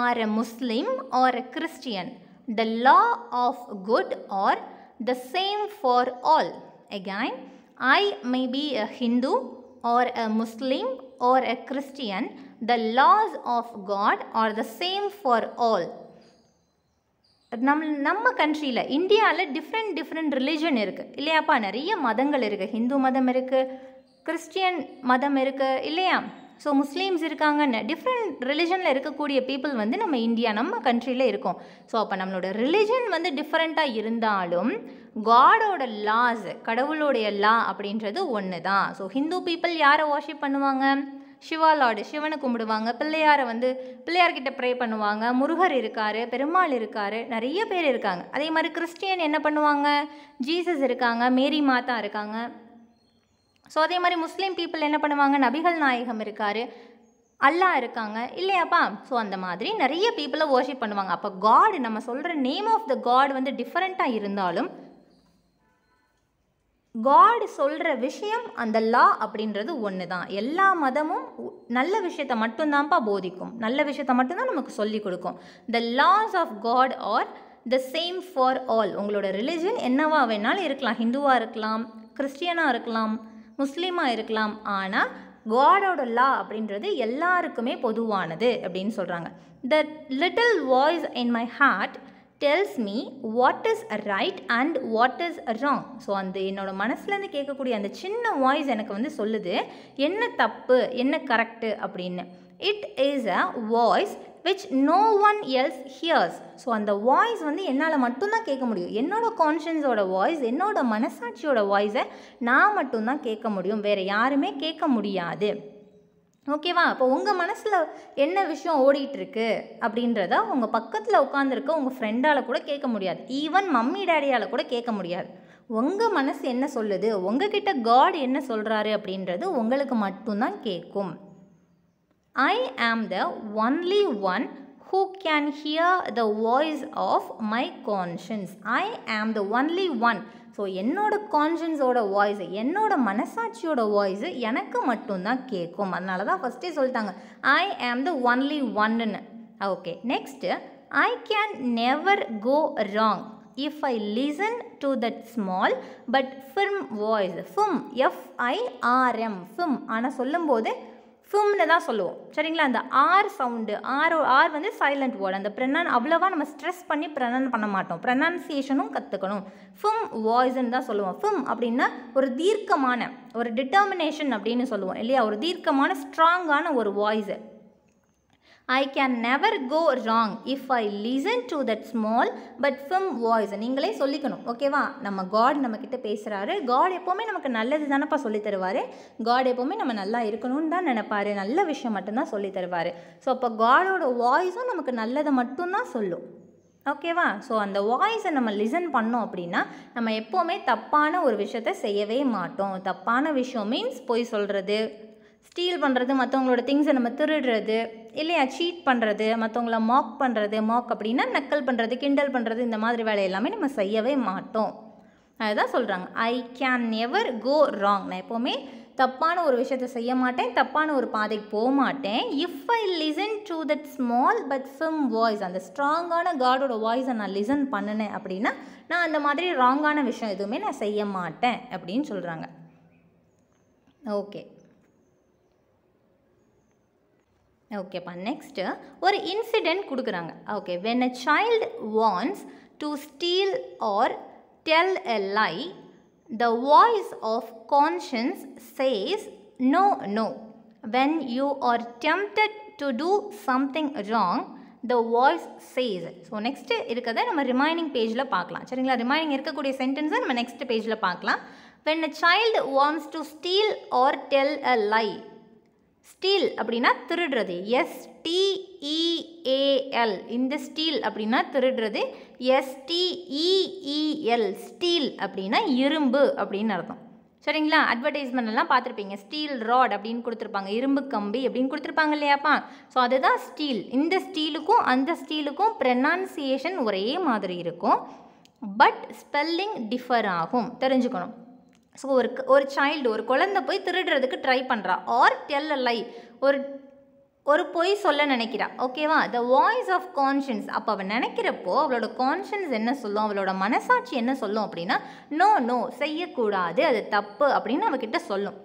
or a Muslim or a Christian. The law of good or the same for all. Again, I may be a Hindu or a Muslim or a Christian. The laws of God are the same for all. நம் நம்ம கண்ட்ரியில் இந்தியாவில் different different religion இருக்குது இல்லையாப்பா நிறைய மதங்கள் இருக்குது ஹிந்து மதம் இருக்குது கிறிஸ்டியன் மதம் இருக்குது இல்லையா ஸோ முஸ்லீம்ஸ் இருக்காங்கன்னு டிஃப்ரெண்ட் ரிலிஜனில் இருக்கக்கூடிய பீப்புள் வந்து நம்ம இந்தியா நம்ம கண்ட்ரியில் இருக்கோம் ஸோ அப்போ நம்மளோட ரிலிஜன் வந்து டிஃப்ரெண்ட்டாக இருந்தாலும் காடோட லாஸ் கடவுளோடைய லா அப்படின்றது ஒன்று தான் ஸோ ஹிந்து பீப்புள் யாரை வாஷிப் பண்ணுவாங்க சிவா லார்டு சிவனை கும்பிடுவாங்க பிள்ளையாரை வந்து பிள்ளையார்கிட்ட ப்ரே பண்ணுவாங்க முருகர் இருக்கார் பெருமாள் இருக்கார் நிறைய பேர் இருக்காங்க அதே மாதிரி கிறிஸ்டியன் என்ன பண்ணுவாங்க ஜீசஸ் இருக்காங்க மேரி மாதா இருக்காங்க ஸோ அதே மாதிரி முஸ்லீம் பீப்புள் என்ன பண்ணுவாங்க நபிகள் நாயகம் இருக்கார் அல்லா இருக்காங்க இல்லையாப்பா ஸோ அந்த மாதிரி நிறைய பீப்புளை ஓர்ஷிப் பண்ணுவாங்க அப்போ காட் நம்ம சொல்கிற நேம் ஆஃப் த காட் வந்து டிஃப்ரெண்ட்டாக இருந்தாலும் காட் சொல்கிற விஷயம் அந்த லா அப்படின்றது ஒன்று தான் எல்லா மதமும் நல்ல விஷயத்தை மட்டும்தான்ப்பா போதிக்கும் நல்ல விஷயத்தை மட்டும்தான் நமக்கு சொல்லி கொடுக்கும் the laws of God are the same for all உங்களோட ரிலிஜன் என்னவா வேணாலும் இருக்கலாம் ஹிந்துவாக இருக்கலாம் கிறிஸ்டியனாக இருக்கலாம் முஸ்லீமாக இருக்கலாம் ஆனால் காடோட லா அப்படின்றது எல்லாருக்குமே பொதுவானது அப்படின்னு சொல்கிறாங்க the little voice in my heart tells me what is right and what is wrong so அந்த என்னோடய மனசுலேருந்து கேட்கக்கூடிய அந்த சின்ன வாய்ஸ் எனக்கு வந்து சொல்லுது என்ன தப்பு என்ன கரெக்டு அப்படின்னு it is a voice which no one else hears so அந்த வாய்ஸ் வந்து என்னால் மட்டும்தான் கேட்க முடியும் என்னோடய கான்ஷியன்ஸோட வாய்ஸ் என்னோடய மனசாட்சியோட வாய்ஸை நான் மட்டும்தான் கேட்க முடியும் வேறு யாருமே கேட்க முடியாது ஓகேவா அப்போ உங்கள் மனசில் என்ன விஷயம் ஓடிட்டுருக்கு அப்படின்றத உங்கள் பக்கத்தில் உட்காந்துருக்க உங்கள் ஃப்ரெண்டால் கூட கேட்க முடியாது ஈவன் மம்மி டேடியால் கூட கேட்க முடியாது உங்கள் மனசு என்ன சொல்லுது உங்ககிட்ட காட் என்ன சொல்கிறாரு அப்படின்றது உங்களுக்கு மட்டும்தான் கேட்கும் I am the only one who can hear the voice of my conscience I am the only one so என்னோட கான்ஷியன்ஸோட வாய்ஸு என்னோட மனசாட்சியோட வாய்ஸு எனக்கு மட்டும்தான் கேட்கும் அதனால தான் ஃபஸ்ட்டே சொல்லிட்டாங்க ஐ ஆம் த ஒன்லி ஒன்னுன்னு okay next I can never go wrong if I listen to that small but firm voice firm FIRM firm ஆனால் சொல்லும்போது ஃபும்னு தான் சொல்லுவோம் சரிங்களா அந்த ஆர் சவுண்டு ஆர் ஆர் வந்து சைலண்ட் வேர்டு அந்த ப்ரனான் அவ்வளோவா நம்ம ஸ்ட்ரெஸ் பண்ணி ப்ரனன் பண்ண மாட்டோம் ப்ரனான்சியேஷனும் கற்றுக்கணும் ஃபும் வாய்ஸ்ன்னு தான் சொல்லுவோம் ஃபும் அப்படின்னா ஒரு தீர்க்கமான ஒரு டிட்டர்மினேஷன் அப்படின்னு சொல்லுவோம் இல்லையா ஒரு தீர்க்கமான ஸ்ட்ராங்கான ஒரு voice I can never go wrong if I listen to that small but firm voice நீங்களே சொல்லிக்கணும் ஓகேவா நம்ம காட் நம்மக்கிட்ட பேசுகிறாரு காட் எப்போவுமே நமக்கு நல்லது தானேப்பா சொல்லித்தருவார் தருவார் காட் எப்போவுமே நம்ம நல்லா இருக்கணும்னு தான் நினைப்பார் நல்ல விஷயம் மட்டும்தான் சொல்லித்தருவார் ஸோ அப்போ காடோட வாய்ஸும் நமக்கு நல்லதை மட்டும்தான் சொல்லும் ஓகேவா ஸோ அந்த வாய்ஸை நம்ம லிசன் பண்ணோம் அப்படின்னா நம்ம எப்போவுமே தப்பான ஒரு விஷயத்த செய்யவே மாட்டோம் தப்பான விஷயம் மீன்ஸ் பொய் சொல்கிறது ஸ்டீல் பண்ணுறது மற்றவங்களோட திங்ஸை நம்ம திருடுறது இல்லையா சீட் பண்ணுறது மற்றவங்கள மாக் பண்ணுறது மாக் அப்படின்னா நக்கல் பண்ணுறது கிண்டல் பண்ணுறது இந்த மாதிரி வேலை எல்லாமே நம்ம செய்யவே மாட்டோம் அதுதான் சொல்கிறாங்க I can never go wrong நான் எப்போவுமே தப்பான ஒரு விஷயத்த செய்ய மாட்டேன் தப்பான ஒரு பாதைக்கு போக மாட்டேன் if I listen to that small but firm voice அந்த ஸ்ட்ராங்கான காடோட வாய்ஸை நான் லிசன் பண்ணினேன் அப்படின்னா நான் அந்த மாதிரி ராங்கான விஷயம் எதுவுமே நான் செய்ய மாட்டேன் அப்படின்னு சொல்கிறாங்க ஓகே ஓகேப்பா நெக்ஸ்ட்டு ஒரு இன்சிடெண்ட் கொடுக்குறாங்க okay when a child wants to steal or tell a lie the voice of conscience says no no when you are tempted to do something wrong the voice says so next இருக்கிறத நம்ம remaining பேஜில் பார்க்கலாம் சரிங்களா remaining இருக்கக்கூடிய சென்டென்ஸை நம்ம next பேஜில் பார்க்கலாம் when a child wants to steal or tell a lie steal அப்படின்னா திருடுறது எஸ்டிஇஏஎல் e இந்த ஸ்டீல் அப்படின்னா திருடுறது எஸ்டிஇஇஎல் e e ஸ்டீல் அப்படின்னா இரும்பு அப்படின்னு அர்த்தம் சரிங்களா அட்வர்டைஸ்மெண்ட் எல்லாம் பார்த்துருப்பீங்க ஸ்டீல் ராட் அப்படின்னு கொடுத்துருப்பாங்க இரும்பு கம்பி அப்படின்னு கொடுத்துருப்பாங்க இல்லையாப்பா ஸோ அதுதான் ஸ்டீல் இந்த ஸ்டீலுக்கும் அந்த ஸ்டீலுக்கும் ப்ரெனான்சியேஷன் ஒரே மாதிரி இருக்கும் பட் ஸ்பெல்லிங் டிஃபர் ஆகும் தெரிஞ்சுக்கணும் ஸோ ஒரு ஒரு சைல்டு ஒரு குழந்த போய் திருடுறதுக்கு ட்ரை பண்ணுறா ஆர் டெல் அ லை ஒரு ஒரு பொய் சொல்ல நினைக்கிறா ஓகேவா த வாய்ஸ் ஆஃப் கான்ஷியன்ஸ் அப்போ அவள் நினைக்கிறப்போ அவளோட கான்ஷியன்ஸ் என்ன சொல்லும் அவளோட மனசாட்சி என்ன சொல்லும் அப்படின்னா நோ நோ செய்யக்கூடாது அது தப்பு அப்படின்னு அவகிட்ட சொல்லும்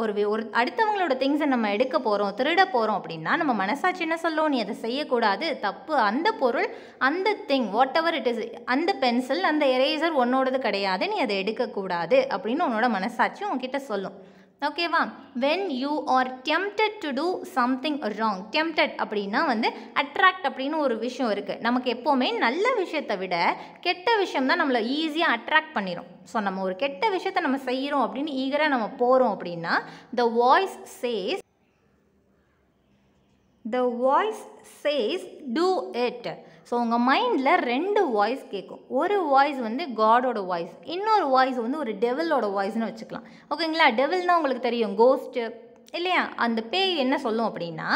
ஒரு ஒரு அடுத்தவங்களோட திங்ஸை நம்ம எடுக்க போகிறோம் திருட போகிறோம் அப்படின்னா நம்ம மனசாட்சி என்ன சொல்லுவோம் நீ அதை செய்யக்கூடாது தப்பு அந்த பொருள் அந்த thing whatever it is அந்த பென்சில் அந்த எரேசர் உன்னோடது கிடையாது நீ அதை எடுக்கக்கூடாது அப்படின்னு உன்னோட மனசாட்சி உங்ககிட்ட சொல்லும் ஓகேவா when you are tempted to do something wrong tempted அப்படின்னா வந்து அட்ராக்ட் அப்படின்னு ஒரு விஷயம் இருக்குது நமக்கு எப்போவுமே நல்ல விஷயத்தை விட கெட்ட விஷயம் தான் நம்மளை ஈஸியாக அட்ராக்ட் பண்ணிடும் ஸோ நம்ம ஒரு கெட்ட விஷயத்தை நம்ம செய்கிறோம் அப்படின்னு ஈகராக நம்ம போகிறோம் அப்படின்னா the voice says the voice says do it so உங்கள் மைண்டில் ரெண்டு வாய்ஸ் கேட்கும் ஒரு வாய்ஸ் வந்து காடோட வாய்ஸ் இன்னொரு வாய்ஸ் வந்து ஒரு டெவிலோட வாய்ஸ்னு வச்சுக்கலாம் ஓகேங்களா டெவில்னா உங்களுக்கு தெரியும் கோஸ்ட்டு இல்லையா அந்த பேய் என்ன சொல்லும் அப்படின்னா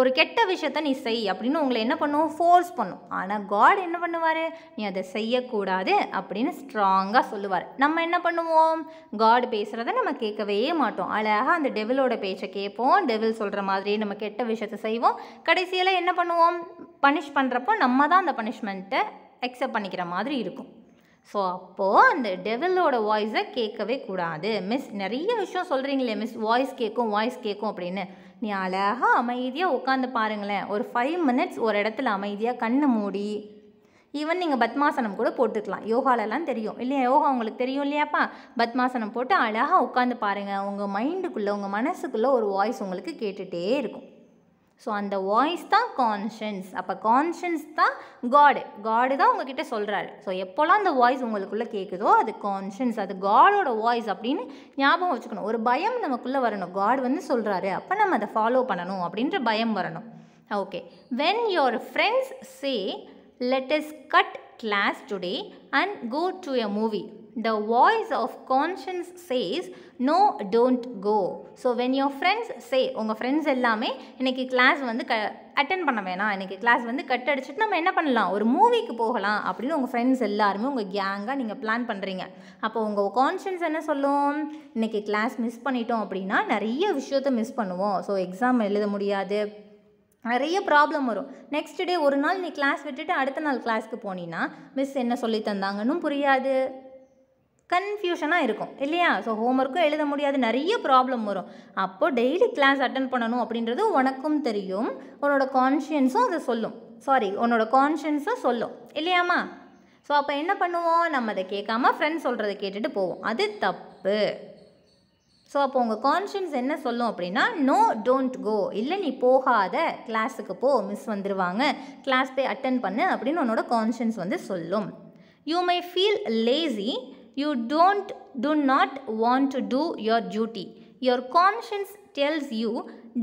ஒரு கெட்ட விஷயத்த நீ செய் அப்படின்னு உங்களை என்ன பண்ணுவோம் ஃபோர்ஸ் பண்ணும் ஆனால் காட் என்ன பண்ணுவார் நீ அதை செய்யக்கூடாது அப்படின்னு ஸ்ட்ராங்காக சொல்லுவார் நம்ம என்ன பண்ணுவோம் காடு பேசுகிறத நம்ம கேட்கவே மாட்டோம் அழகாக அந்த டெவிலோட பேச்சை கேட்போம் டெவில் சொல்கிற மாதிரி நம்ம கெட்ட விஷயத்த செய்வோம் கடைசியில் என்ன பண்ணுவோம் பனிஷ் பண்ணுறப்போ நம்ம தான் அந்த பனிஷ்மெண்ட்டை அக்செப்ட் பண்ணிக்கிற மாதிரி இருக்கும் ஸோ அப்போது அந்த டெவலோட வாய்ஸை கேட்கவே கூடாது மிஸ் நிறைய விஷயம் சொல்கிறீங்களே மிஸ் வாய்ஸ் கேட்கும் வாய்ஸ் கேட்கும் அப்படின்னு நீ அழகாக அமைதியாக உட்காந்து பாருங்களேன் ஒரு ஃபைவ் மினிட்ஸ் ஒரு இடத்துல அமைதியாக கண்ணை மூடி ஈவன் நீங்கள் பத்மாசனம் கூட போட்டுக்கலாம் யோகாலெல்லாம் தெரியும் இல்லையா யோகா உங்களுக்கு தெரியும் இல்லையாப்பா பத்மாசனம் போட்டு அழகாக உட்காந்து பாருங்கள் உங்கள் மைண்டுக்குள்ளே உங்கள் மனசுக்குள்ளே ஒரு வாய்ஸ் உங்களுக்கு கேட்டுகிட்டே இருக்கும் ஸோ அந்த வாய்ஸ் தான் கான்ஷியன்ஸ் அப்போ கான்ஷியன்ஸ் தான் காடு காடு தான் உங்ககிட்ட சொல்கிறாரு ஸோ எப்போல்லாம் அந்த வாய்ஸ் உங்களுக்குள்ளே கேட்குதோ அது கான்ஷியன்ஸ் அது காடோட வாய்ஸ் அப்படின்னு ஞாபகம் வச்சுக்கணும் ஒரு பயம் நமக்குள்ளே வரணும் காட் வந்து சொல்கிறாரு அப்போ நம்ம அதை ஃபாலோ பண்ணணும் அப்படின்ற பயம் வரணும் okay when your friends say let us cut class today and go to a movie the voice of conscience says no don't go so when your friends say உங்கள் ஃப்ரெண்ட்ஸ் எல்லாமே இன்றைக்கி கிளாஸ் வந்து க attend பண்ண வேணாம் இன்றைக்கி class வந்து cut அடிச்சுட்டு நம்ம என்ன பண்ணலாம் ஒரு மூவிக்கு போகலாம் அப்படின்னு உங்கள் ஃப்ரெண்ட்ஸ் எல்லாருமே உங்கள் கேங்காக நீங்கள் பிளான் பண்ணுறீங்க அப்போ உங்கள் கான்ஷியன்ஸ் என்ன சொல்லும் இன்றைக்கி கிளாஸ் மிஸ் பண்ணிட்டோம் அப்படின்னா நிறைய விஷயத்த மிஸ் பண்ணுவோம் ஸோ எக்ஸாம் எழுத முடியாது நிறைய ப்ராப்ளம் வரும் நெக்ஸ்ட் டே ஒரு நாள் நீ கிளாஸ் விட்டுட்டு அடுத்த நாள் கிளாஸ்க்கு போனீன்னா மிஸ் என்ன சொல்லி தந்தாங்கன்னு புரியாது கன்ஃபியூஷனாக இருக்கும் இல்லையா ஸோ ஹோம் ஒர்க்கும் எழுத முடியாது நிறைய ப்ராப்ளம் வரும் அப்போது டெய்லி கிளாஸ் அட்டன் பண்ணணும் அப்படின்றது உனக்கும் தெரியும் உன்னோட கான்ஷியன்ஸும் அதை சொல்லும் சாரி உன்னோட கான்ஷியன்ஸும் சொல்லும் இல்லையாம்மா ஸோ அப்போ என்ன பண்ணுவோம் நம்ம அதை கேட்காம ஃப்ரெண்ட்ஸ் சொல்கிறத கேட்டுட்டு போவோம் அது தப்பு ஸோ அப்போ உங்கள் கான்ஷியன்ஸ் என்ன சொல்லும் அப்படின்னா நோ டோன்ட் கோ இல்லை நீ போகாத கிளாஸுக்கு போ மிஸ் வந்துடுவாங்க கிளாஸ் போய் அட்டன் பண்ணு அப்படின்னு உன்னோட கான்ஷியன்ஸ் வந்து சொல்லும் you may feel lazy you don't to not want to do your duty Your conscience tells you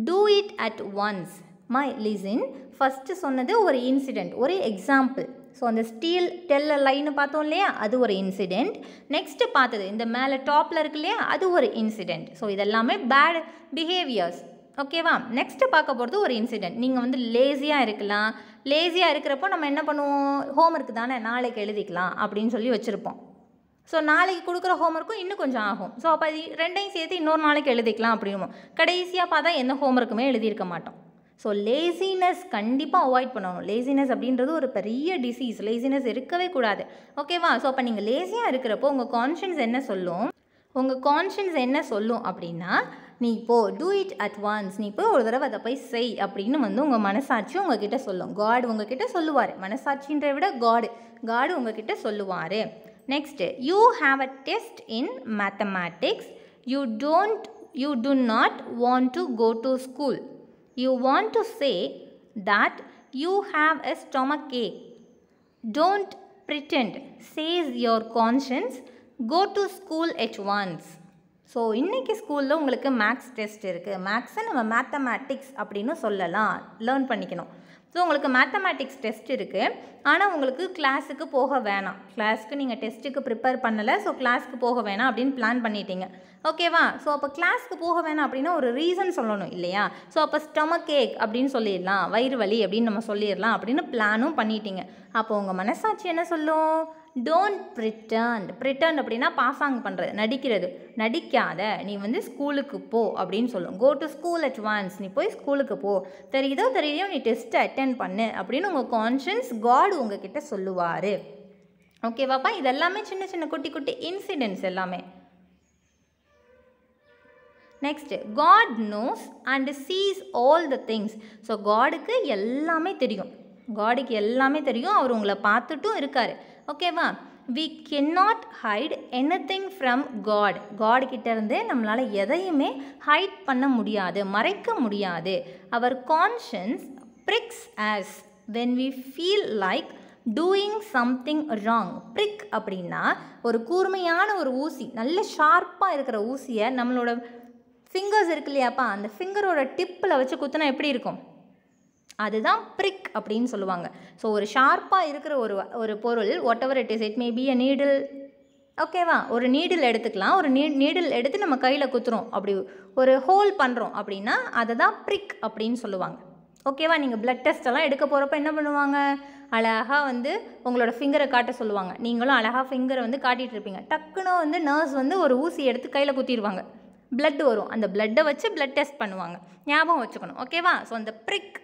do it at once my lesson first சொன்னது ஒரு இன்சிடெண்ட் ஒரு எக்ஸாம்பிள் ஸோ அந்த ஸ்டீல் டெல்ல லைன்னு பார்த்தோம் இல்லையா அது ஒரு இன்சிடெண்ட் நெக்ஸ்ட்டு பார்த்தது இந்த மேலே டாப்பில் இருக்கு இல்லையா அது ஒரு இன்சிடெண்ட் ஸோ இதெல்லாமே பேட் பிஹேவியர்ஸ் ஓகேவா நெக்ஸ்ட்டு பார்க்க போகிறது ஒரு இன்சிடெண்ட் நீங்கள் வந்து லேசியாக இருக்கலாம் லேசியாக இருக்கிறப்போ நம்ம என்ன பண்ணுவோம் ஹோம் ஒர்க் தானே நாளைக்கு எழுதிக்கலாம் அப்படின்னு சொல்லி வச்சுருப்போம் ஸோ நாளைக்கு கொடுக்குற ஹோம் ஒர்க்கும் இன்னும் கொஞ்சம் ஆகும் ஸோ அப்போ அது ரெண்டையும் சேர்த்து இன்னொரு நாளைக்கு எழுதிக்கலாம் அப்படிமோ கடைசியாக பார்த்தா எந்த ஒர்க்குமே எழுதியிருக்க மாட்டோம் ஸோ லேசினஸ் கண்டிப்பாக அவாய்ட் பண்ணணும் லேசினஸ் அப்படின்றது ஒரு பெரிய டிசீஸ் லேசினஸ் இருக்கவே கூடாது ஓகேவா ஸோ அப்போ நீங்கள் லேசியாக இருக்கிறப்போ உங்கள் கான்ஷியன்ஸ் என்ன சொல்லும் உங்கள் கான்ஷியன்ஸ் என்ன சொல்லும் அப்படின்னா நீ இப்போ டூ இட் அட்வான்ஸ் நீ இப்போ ஒரு தடவை அதை போய் செய் அப்படின்னு வந்து உங்கள் மனசாட்சி உங்ககிட்ட சொல்லும் காடு உங்ககிட்ட சொல்லுவார் மனசாட்சின்றத விட காடு காடு உங்ககிட்ட சொல்லுவார் next you have a test in mathematics you don't you do not want to go to school you want to say that you have a stomach ache don't pretend says your conscience go to school at once so இன்றைக்கி ஸ்கூலில் உங்களுக்கு maths test இருக்குது மேக்ஸை நம்ம mathematics அப்படின்னு சொல்லலாம் learn பண்ணிக்கணும் so உங்களுக்கு மேத்தமேட்டிக்ஸ் டெஸ்ட் இருக்குது ஆனால் உங்களுக்கு கிளாஸுக்கு போக வேணாம் கிளாஸுக்கு நீங்கள் டெஸ்ட்டுக்கு ப்ரிப்பேர் பண்ணலை ஸோ கிளாஸுக்கு போக வேணாம் அப்படின்னு பிளான் பண்ணிட்டீங்க ஓகேவா ஸோ அப்போ கிளாஸ்க்கு போக வேணாம் அப்படின்னா ஒரு ரீசன் சொல்லணும் இல்லையா ஸோ அப்போ ஸ்டமக் ஏக் அப்படின்னு சொல்லிடலாம் வயிறு வலி அப்படின்னு நம்ம சொல்லிடலாம் அப்படின்னு பிளானும் பண்ணிட்டீங்க அப்போ உங்கள் மனசாட்சி என்ன சொல்லும் டோன்ட் ப்ரிட்டர்ன் ப்ரிட்டர்ன் அப்படின்னா பாசாங் பண்ணுறது நடிக்கிறது நடிக்காத நீ வந்து ஸ்கூலுக்கு போ அப்படின்னு சொல்லும் go to school at once நீ போய் ஸ்கூலுக்கு போ தெரியுதோ தெரியலையோ நீ டெஸ்ட்டை அட்டன் பண்ணு அப்படின்னு உங்கள் கான்ஷியன்ஸ் காடு உங்ககிட்ட சொல்லுவார் ஓகேவாப்பா இதெல்லாமே சின்ன சின்ன குட்டி குட்டி இன்சிடென்ட்ஸ் எல்லாமே next God knows and sees all the things so காடுக்கு எல்லாமே தெரியும் காடுக்கு எல்லாமே தெரியும் அவர் உங்களை பார்த்துட்டும் இருக்கார் ஓகேவா we can not hide anything from God God கிட்டேருந்து நம்மளால் எதையுமே ஹைட் பண்ண முடியாது மறைக்க முடியாது அவர் conscience pricks us when we feel like doing something wrong prick அப்படின்னா ஒரு கூர்மையான ஒரு ஊசி நல்ல ஷார்ப்பாக இருக்கிற ஊசியை நம்மளோட ஃபிங்கர்ஸ் இருக்கு இல்லையாப்பா அந்த ஃபிங்கரோட டிப்பில் வச்சு குத்துனா எப்படி இருக்கும் அதுதான் ப்ரிக் அப்படின்னு சொல்லுவாங்க ஸோ ஒரு ஷார்ப்பாக இருக்கிற ஒரு ஒரு பொருள் whatever it is it may be a needle ஓகேவா ஒரு நீடில் எடுத்துக்கலாம் ஒரு நீ நீடில் எடுத்து நம்ம கையில் குத்துறோம் அப்படி ஒரு ஹோல் பண்ணுறோம் அப்படின்னா அதை தான் பிரிக் அப்படின்னு சொல்லுவாங்க ஓகேவா நீங்கள் பிளட் டெஸ்ட்டெல்லாம் எடுக்க போகிறப்ப என்ன பண்ணுவாங்க அழகாக வந்து உங்களோட ஃபிங்கரை காட்ட சொல்லுவாங்க நீங்களும் அழகாக ஃபிங்கரை வந்து காட்டிகிட்டு இருப்பீங்க டக்குன்னு வந்து நர்ஸ் வந்து ஒரு ஊசி எடுத்து கையில் குத்திடுவாங்க பிளட் வரும் அந்த பிளட்டை வச்சு பிளட் டெஸ்ட் பண்ணுவாங்க ஞாபகம் வச்சுக்கணும் ஓகேவா ஸோ அந்த ப்ரிக்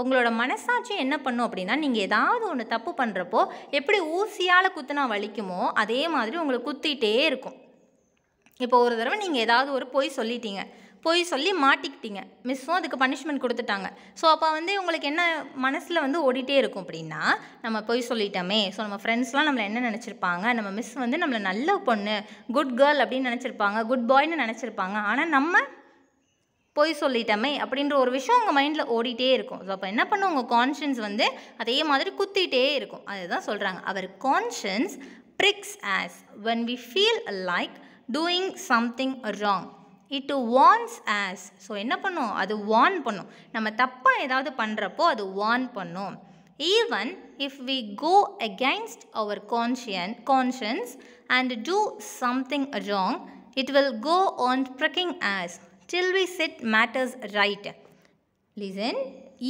உங்களோட மனசாட்சி என்ன பண்ணும் அப்படின்னா நீங்கள் ஏதாவது ஒன்று தப்பு பண்ணுறப்போ எப்படி ஊசியால் குத்துனா வலிக்குமோ அதே மாதிரி உங்களை குத்திகிட்டே இருக்கும் இப்போ ஒரு தடவை நீங்கள் ஏதாவது ஒரு பொய் சொல்லிட்டீங்க போய் சொல்லி மாட்டிக்கிட்டீங்க மிஸ்ஸும் அதுக்கு பனிஷ்மெண்ட் கொடுத்துட்டாங்க ஸோ அப்போ வந்து உங்களுக்கு என்ன மனசில் வந்து ஓடிட்டே இருக்கும் அப்படின்னா நம்ம போய் சொல்லிட்டோமே ஸோ நம்ம ஃப்ரெண்ட்ஸ்லாம் நம்மளை என்ன நினச்சிருப்பாங்க நம்ம மிஸ் வந்து நம்மளை நல்ல பொண்ணு குட் கேர்ள் அப்படின்னு நினச்சிருப்பாங்க குட் பாய்னு நினச்சிருப்பாங்க ஆனால் நம்ம போய் சொல்லிட்டோமே அப்படின்ற ஒரு விஷயம் உங்கள் மைண்டில் ஓடிட்டே இருக்கும் ஸோ அப்போ என்ன பண்ணும் உங்கள் கான்ஷியன்ஸ் வந்து அதே மாதிரி குத்திட்டே இருக்கும் அதுதான் சொல்கிறாங்க our conscience pricks us when we feel like doing something wrong it warns us so என்ன பண்ணும் அது வார்ன் பண்ணும் நம்ம தப்பாக ஏதாவது பண்ணுறப்போ அது வான் பண்ணும் even if we go against our conscience conscience and do something wrong it will go on pricking us till we set matters right listen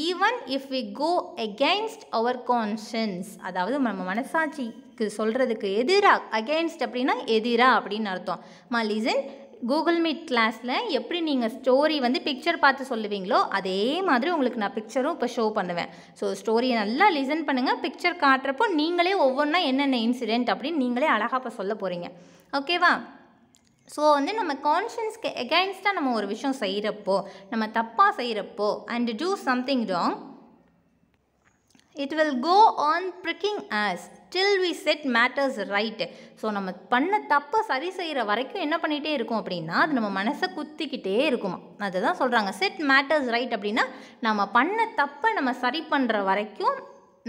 even if we go against our conscience அதாவது நம்ம மனசாட்சிக்கு சொல்கிறதுக்கு எதிராக against அப்படின்னா எதிராக அப்படின்னு அர்த்தம் மா லிசன் கூகுள் மீட் கிளாஸில் எப்படி நீங்கள் ஸ்டோரி வந்து பிக்சர் பார்த்து சொல்லுவீங்களோ அதே மாதிரி உங்களுக்கு நான் பிக்சரும் இப்போ ஷோ பண்ணுவேன் ஸோ ஸ்டோரியை நல்லா லிசன் பண்ணுங்கள் பிக்சர் காட்டுறப்போ நீங்களே ஒவ்வொன்றா என்னென்ன இன்சிடெண்ட் அப்படின்னு நீங்களே அழகாக இப்போ சொல்ல போகிறீங்க ஓகேவா ஸோ வந்து நம்ம கான்ஷியன்ஸ்க்கு எகைன்ஸ்டாக நம்ம ஒரு விஷயம் செய்கிறப்போ நம்ம தப்பாக செய்கிறப்போ and do something wrong it will go on pricking us till we set matters right so நம்ம பண்ண தப்பை சரி செய்கிற வரைக்கும் என்ன பண்ணிகிட்டே இருக்கும் அப்படின்னா அது நம்ம மனசை குத்திக்கிட்டே இருக்குமா அதுதான் சொல்கிறாங்க செட் மேட்டர்ஸ் ரைட் அப்படின்னா நம்ம பண்ண தப்பை நம்ம சரி பண்ணுற வரைக்கும்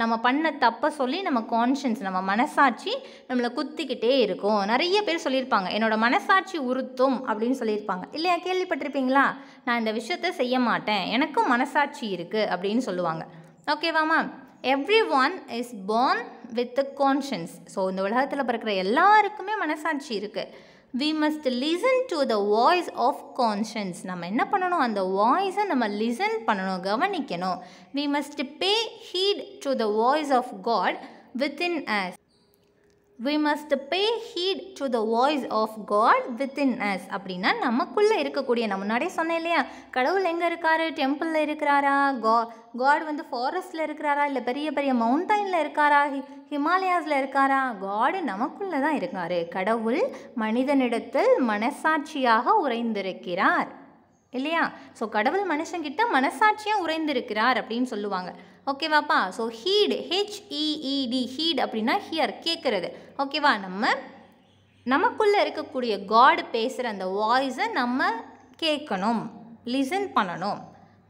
நம்ம பண்ண தப்பை சொல்லி நம்ம கான்ஷியன்ஸ் நம்ம மனசாட்சி நம்மளை குத்திக்கிட்டே இருக்கும் நிறைய பேர் சொல்லியிருப்பாங்க என்னோடய மனசாட்சி உறுத்தும் அப்படின்னு சொல்லியிருப்பாங்க இல்லையா கேள்விப்பட்டிருப்பீங்களா நான் இந்த விஷயத்த செய்ய மாட்டேன் எனக்கும் மனசாட்சி இருக்குது அப்படின்னு சொல்லுவாங்க ஓகேவாம்மா everyone is born with conscience so இந்த உலகத்தில் பிறக்கிற எல்லாருக்குமே மனசாட்சி இருக்குது we must listen to the voice of conscience நம்ம என்ன பண்ணணும் அந்த வாய்ஸை நம்ம லிசன் பண்ணணும் கவனிக்கணும் we must pay heed to the voice of God within us we must pay heed to the voice of God within us அப்படின்னா நமக்குள்ளே இருக்கக்கூடிய நம்ம முன்னாடியே சொன்னேன் இல்லையா கடவுள் எங்கே இருக்காரு டெம்பிளில் இருக்கிறாரா கா காட் வந்து ஃபாரஸ்ட்டில் இருக்கிறாரா இல்லை பெரிய பெரிய மவுண்டைனில் இருக்காரா ஹி ஹிமாலயாஸில் இருக்காரா காடு நமக்குள்ளே தான் இருக்கார் கடவுள் மனிதனிடத்தில் மனசாட்சியாக உறைந்திருக்கிறார் இல்லையா ஸோ கடவுள் மனுஷங்கிட்ட மனசாட்சியாக உறைந்திருக்கிறார் அப்படின்னு சொல்லுவாங்க ஓகேவாப்பா ஸோ ஹீடு ஹெச்இஇடி ஹீட் அப்படின்னா ஹியர் கேட்குறது ஓகேவா நம்ம நமக்குள்ளே இருக்கக்கூடிய காடு பேசுகிற அந்த வாய்ஸை நம்ம கேட்கணும் லிசன் பண்ணணும்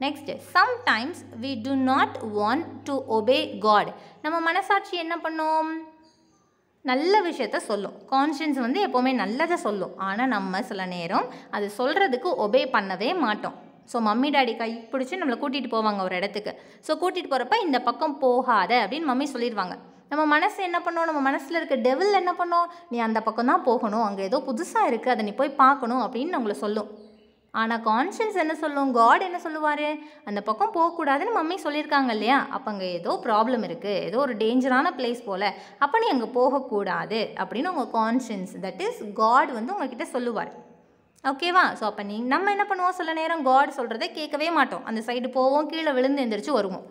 next sometimes we do not want to obey God நம்ம மனசாட்சி என்ன பண்ணோம் நல்ல விஷயத்த சொல்லும் கான்ஷியன்ஸ் வந்து எப்போவுமே நல்லதை சொல்லும் ஆனால் நம்ம சில நேரம் அது சொல்கிறதுக்கு ஒபே பண்ணவே மாட்டோம் ஸோ மம்மி டாடி கை பிடிச்சி நம்மளை கூட்டிகிட்டு போவாங்க ஒரு இடத்துக்கு ஸோ கூட்டிகிட்டு போகிறப்ப இந்த பக்கம் போகாத அப்படின்னு மம்மி சொல்லிடுவாங்க நம்ம மனசு என்ன பண்ணோம் நம்ம மனசில் இருக்க டெவில் என்ன பண்ணோம் நீ அந்த பக்கம் தான் போகணும் அங்கே ஏதோ புதுசாக இருக்குது அதை நீ போய் பார்க்கணும் அப்படின்னு அவங்கள சொல்லும் ஆனால் கான்ஷியன்ஸ் என்ன சொல்லும் காட் என்ன சொல்லுவார் அந்த பக்கம் போகக்கூடாதுன்னு மம்மி சொல்லியிருக்காங்க இல்லையா அப்போ அங்கே ஏதோ ப்ராப்ளம் இருக்குது ஏதோ ஒரு டேஞ்சரான பிளேஸ் போல் அப்போ நீ அங்கே போகக்கூடாது அப்படின்னு உங்கள் கான்ஷியன்ஸ் தட் இஸ் காட் வந்து உங்ககிட்ட சொல்லுவார் ஓகேவா ஸோ அப்போ நீ நம்ம என்ன பண்ணுவோம் சில நேரம் காட் சொல்கிறத கேட்கவே மாட்டோம் அந்த சைடு போவோம் கீழே விழுந்து எந்திரிச்சு வருவோம்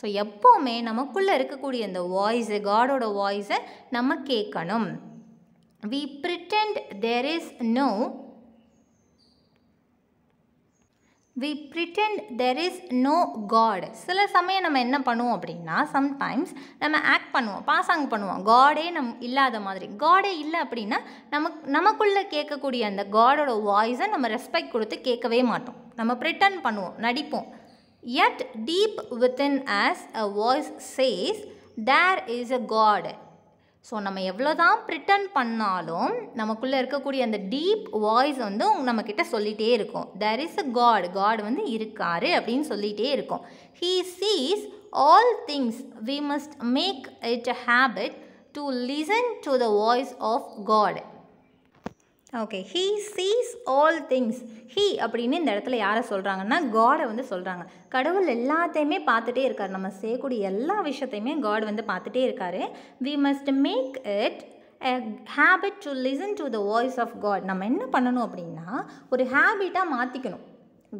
ஸோ எப்போவுமே நமக்குள்ளே இருக்கக்கூடிய அந்த வாய்ஸு காடோட வாய்ஸை நம்ம கேட்கணும் we pretend there is no we pretend there is no God சில சமயம் நம்ம என்ன பண்ணுவோம் அப்படின்னா சம்டைம்ஸ் நம்ம ஆக்ட் பண்ணுவோம் பாசாங் பண்ணுவோம் காடே நம் இல்லாத மாதிரி காடே இல்லை அப்படின்னா நமக்கு நமக்குள்ளே கேட்கக்கூடிய அந்த காடோட வாய்ஸை நம்ம ரெஸ்பெக்ட் கொடுத்து கேட்கவே மாட்டோம் நம்ம ப்ரிட்டன் பண்ணுவோம் நடிப்போம் yet deep within us a voice says there is a God so நம்ம எவ்வளோ தான் ப்ரிட்டன் பண்ணாலும் நமக்குள்ளே இருக்கக்கூடிய அந்த டீப் வாய்ஸ் வந்து நம்மக்கிட்ட சொல்லிகிட்டே இருக்கும் there is a God God வந்து இருக்காரு அப்படின்னு சொல்லிகிட்டே இருக்கும் he sees all things we must make it a habit to listen to the voice of God okay he sees all things he அப்படின்னு இந்த இடத்துல யாரை சொல்கிறாங்கன்னா காடை வந்து சொல்கிறாங்க கடவுள் எல்லாத்தையுமே பார்த்துட்டே இருக்கார் நம்ம செய்யக்கூடிய எல்லா விஷயத்தையுமே காட் வந்து பார்த்துட்டே இருக்கார் we must make it habit to listen to the voice of God நம்ம என்ன பண்ணணும் அப்படின்னா ஒரு ஹேபிட்டாக மாற்றிக்கணும்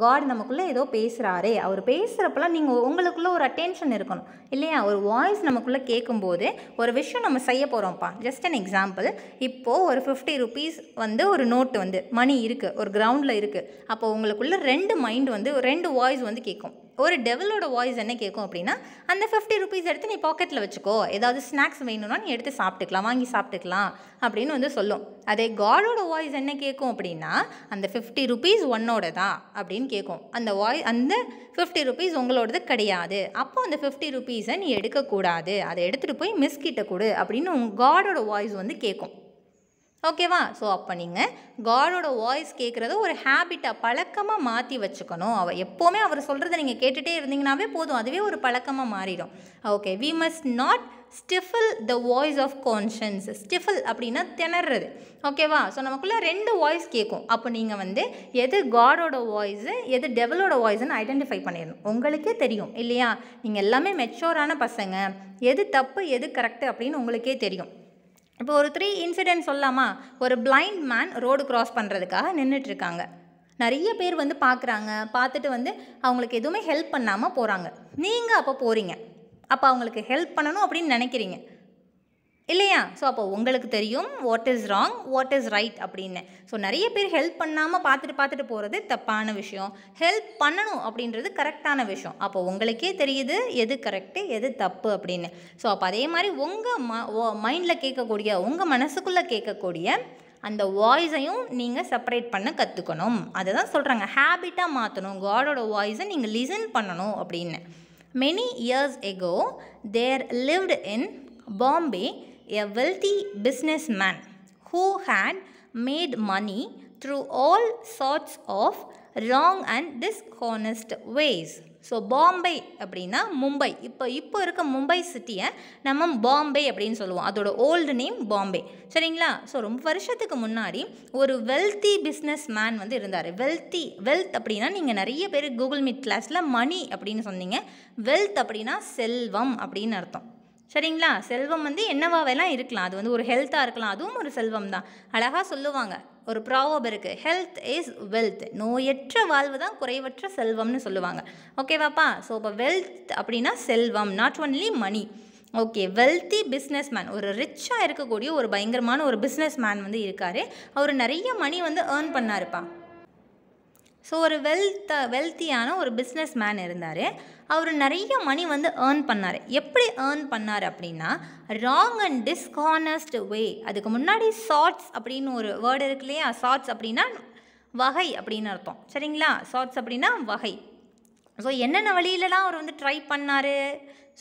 காட் நமக்குள்ளே ஏதோ பேசுகிறாரே அவர் பேசுகிறப்பெல்லாம் நீங்கள் உங்களுக்குள்ளே ஒரு அட்டென்ஷன் இருக்கணும் இல்லையா ஒரு வாய்ஸ் நமக்குள்ளே கேட்கும்போது ஒரு விஷயம் நம்ம செய்ய போகிறோம்ப்பா ஜஸ்ட் அன் எக்ஸாம்பிள் இப்போது ஒரு ஃபிஃப்டி ருபீஸ் வந்து ஒரு நோட்டு வந்து மணி இருக்குது ஒரு கிரவுண்டில் இருக்குது அப்போ உங்களுக்குள்ளே ரெண்டு மைண்ட் வந்து ரெண்டு வாய்ஸ் வந்து கேட்கும் ஒரு டெவலோட வாய்ஸ் என்ன கேட்கும் அப்படின்னா அந்த ஃபிஃப்டி ருபீஸ் எடுத்து நீ பாக்கெட்டில் வச்சுக்கோ ஏதாவது ஸ்நாக்ஸ் வேணும்னா நீ எடுத்து சாப்பிட்டுக்கலாம் வாங்கி சாப்பிட்டுக்கலாம் அப்படின்னு வந்து சொல்லும் அதே காடோட வாய்ஸ் என்ன கேட்கும் அப்படின்னா அந்த ஃபிஃப்டி ருபீஸ் ஒன்னோட தான் அப்படின்னு கேட்கும் அந்த வாய் அந்த ஃபிஃப்டி ருபீஸ் உங்களோடது கிடையாது அப்போ அந்த ஃபிஃப்டி ருபீஸை நீ எடுக்கக்கூடாது அதை எடுத்துகிட்டு போய் மிஸ் கிட்ட கொடு அப்படின்னு உங்கள் காடோட வாய்ஸ் வந்து கேட்கும் ஓகேவா ஸோ அப்போ நீங்கள் காடோட வாய்ஸ் கேட்குறத ஒரு ஹேபிட்டாக பழக்கமாக மாற்றி வச்சுக்கணும் அவ எப்போவுமே அவர் சொல்கிறத நீங்கள் கேட்டுகிட்டே இருந்தீங்கன்னாவே போதும் அதுவே ஒரு பழக்கமாக மாறிடும் okay we must not stifle the voice of conscience stifle அப்படின்னா திணறது ஓகேவா ஸோ நமக்குள்ளே ரெண்டு வாய்ஸ் கேட்கும் அப்போ நீங்கள் வந்து எது காடோட வாய்ஸு எது டெவலோட வாய்ஸ்னு ஐடென்டிஃபை பண்ணிடணும் உங்களுக்கே தெரியும் இல்லையா நீங்கள் எல்லாமே மெச்சோரான பசங்க எது தப்பு எது கரெக்டு அப்படின்னு உங்களுக்கே தெரியும் இப்போ ஒரு த்ரீ இன்சிடென்ட் சொல்லாமா ஒரு பிளைண்ட் மேன் ரோடு க்ராஸ் பண்ணுறதுக்காக நின்றுட்டுருக்காங்க நிறைய பேர் வந்து பார்க்குறாங்க பார்த்துட்டு வந்து அவங்களுக்கு எதுவுமே ஹெல்ப் பண்ணாமல் போகிறாங்க நீங்கள் அப்போ போகிறீங்க அப்போ அவங்களுக்கு ஹெல்ப் பண்ணணும் அப்படின்னு நினைக்கிறீங்க இல்லையா ஸோ அப்போ உங்களுக்கு தெரியும் what is wrong what is right அப்படின்னு ஸோ நிறைய பேர் ஹெல்ப் பண்ணாமல் பார்த்துட்டு பார்த்துட்டு போகிறது தப்பான விஷயம் ஹெல்ப் பண்ணணும் அப்படின்றது கரெக்டான விஷயம் அப்போ உங்களுக்கே தெரியுது எது கரெக்டு எது தப்பு அப்படின்னு ஸோ அப்போ அதே மாதிரி உங்கள் ம மைண்டில் கேட்கக்கூடிய உங்கள் மனசுக்குள்ளே கேட்கக்கூடிய அந்த வாய்ஸையும் நீங்கள் செப்பரேட் பண்ண கற்றுக்கணும் அதுதான் சொல்கிறாங்க ஹேபிட்டாக மாற்றணும் காடோட வாய்ஸை நீங்கள் லிசன் பண்ணணும் அப்படின்னு many years ago there lived in Bombay a wealthy businessman who had made money through all sorts of wrong and dishonest ways. So Bombay அப்படின்னா மும்பை இப்போ இப்போ இருக்க மும்பை சிட்டியை நம்ம பாம்பே அப்படின்னு சொல்லுவோம் அதோட ஓல்டு நேம் பாம்பே சரிங்களா ஸோ ரொம்ப வருஷத்துக்கு முன்னாடி ஒரு வெல்த்தி பிஸ்னஸ் மேன் வந்து இருந்தார் வெல்த்தி வெல்த் அப்படின்னா நீங்கள் நிறைய பேர் கூகுள் மீட் கிளாஸில் மணி அப்படின்னு சொன்னீங்க வெல்த் அப்படின்னா செல்வம் அப்படின்னு அர்த்தம் சரிங்களா செல்வம் வந்து என்னவாவெல்லாம் இருக்கலாம் அது வந்து ஒரு ஹெல்த்தாக இருக்கலாம் அதுவும் ஒரு செல்வம் தான் அழகாக சொல்லுவாங்க ஒரு ப்ராவப் இருக்குது ஹெல்த் இஸ் வெல்த் நோயற்ற வாழ்வு தான் குறைவற்ற செல்வம்னு சொல்லுவாங்க ஓகேவாப்பா ஸோ இப்போ வெல்த் அப்படின்னா செல்வம் not only money okay wealthy business man ஒரு ரிச்சாக இருக்கக்கூடிய ஒரு பயங்கரமான ஒரு பிஸ்னஸ் மேன் வந்து இருக்கார் அவர் நிறைய மணி வந்து ஏர்ன் பண்ணாருப்பா ஸோ ஒரு வெல்த் வெல்த்தியான ஒரு பிஸ்னஸ் மேன் இருந்தார் அவர் நிறைய மணி வந்து ஏர்ன் பண்ணார் எப்படி ஏர்ன் பண்ணார் அப்படின்னா ராங் அண்ட் டிஸ்கானஸ்ட் வே அதுக்கு முன்னாடி ஷார்ட்ஸ் அப்படின்னு ஒரு வேர்டு இருக்கு இல்லையா ஷார்ட்ஸ் அப்படின்னா வகை அப்படின்னு அர்த்தம் சரிங்களா ஷார்ட்ஸ் அப்படின்னா வகை ஸோ என்னென்ன வழியிலலாம் அவர் வந்து ட்ரை பண்ணார்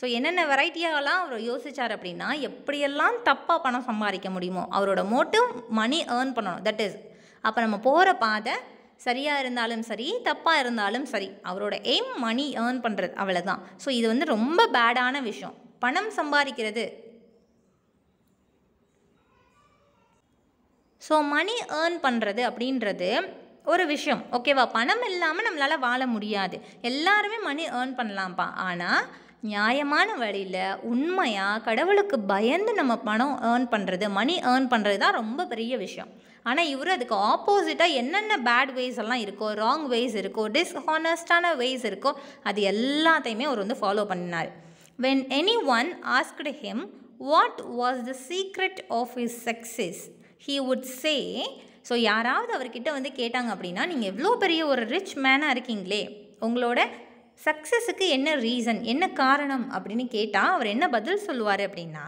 ஸோ என்னென்ன வெரைட்டியாகலாம் அவர் யோசித்தார் அப்படின்னா எப்படியெல்லாம் தப்பாக பணம் சம்பாதிக்க முடியுமோ அவரோட மோட்டிவ் மணி ஏர்ன் பண்ணணும் தட் இஸ் அப்போ நம்ம போகிற பாதை சரியாக இருந்தாலும் சரி தப்பாக இருந்தாலும் சரி அவரோட எய்ம் மணி ஏர்ன் பண்ணுறது அவ்வளோதான் ஸோ இது வந்து ரொம்ப பேடான விஷயம் பணம் சம்பாதிக்கிறது ஸோ மணி ஏர்ன் பண்ணுறது அப்படின்றது ஒரு விஷயம் ஓகேவா பணம் இல்லாமல் நம்மளால் வாழ முடியாது எல்லாருமே மணி ஏர்ன் பண்ணலாம்ப்பா ஆனால் நியாயமான வழியில் உண்மையாக கடவுளுக்கு பயந்து நம்ம பணம் ஏர்ன் பண்ணுறது மணி ஏர்ன் பண்ணுறது தான் ரொம்ப பெரிய விஷயம் ஆனால் இவர் அதுக்கு ஆப்போசிட்டாக என்னென்ன பேட் வேஸ் எல்லாம் இருக்கோ ராங் வேஸ் இருக்கோ டிஸ்ஹானஸ்டான வேஸ் இருக்கோ அது எல்லாத்தையுமே அவர் வந்து ஃபாலோ பண்ணினார் when any one asked him what was the secret of is success he would say so யாராவது அவர்கிட்ட வந்து கேட்டாங்க அப்படின்னா நீங்கள் எவ்வளோ பெரிய ஒரு ரிச் மேனாக இருக்கீங்களே உங்களோட சக்ஸஸுக்கு என்ன ரீசன் என்ன காரணம் அப்படின்னு கேட்டால் அவர் என்ன பதில் சொல்லுவார் அப்படின்னா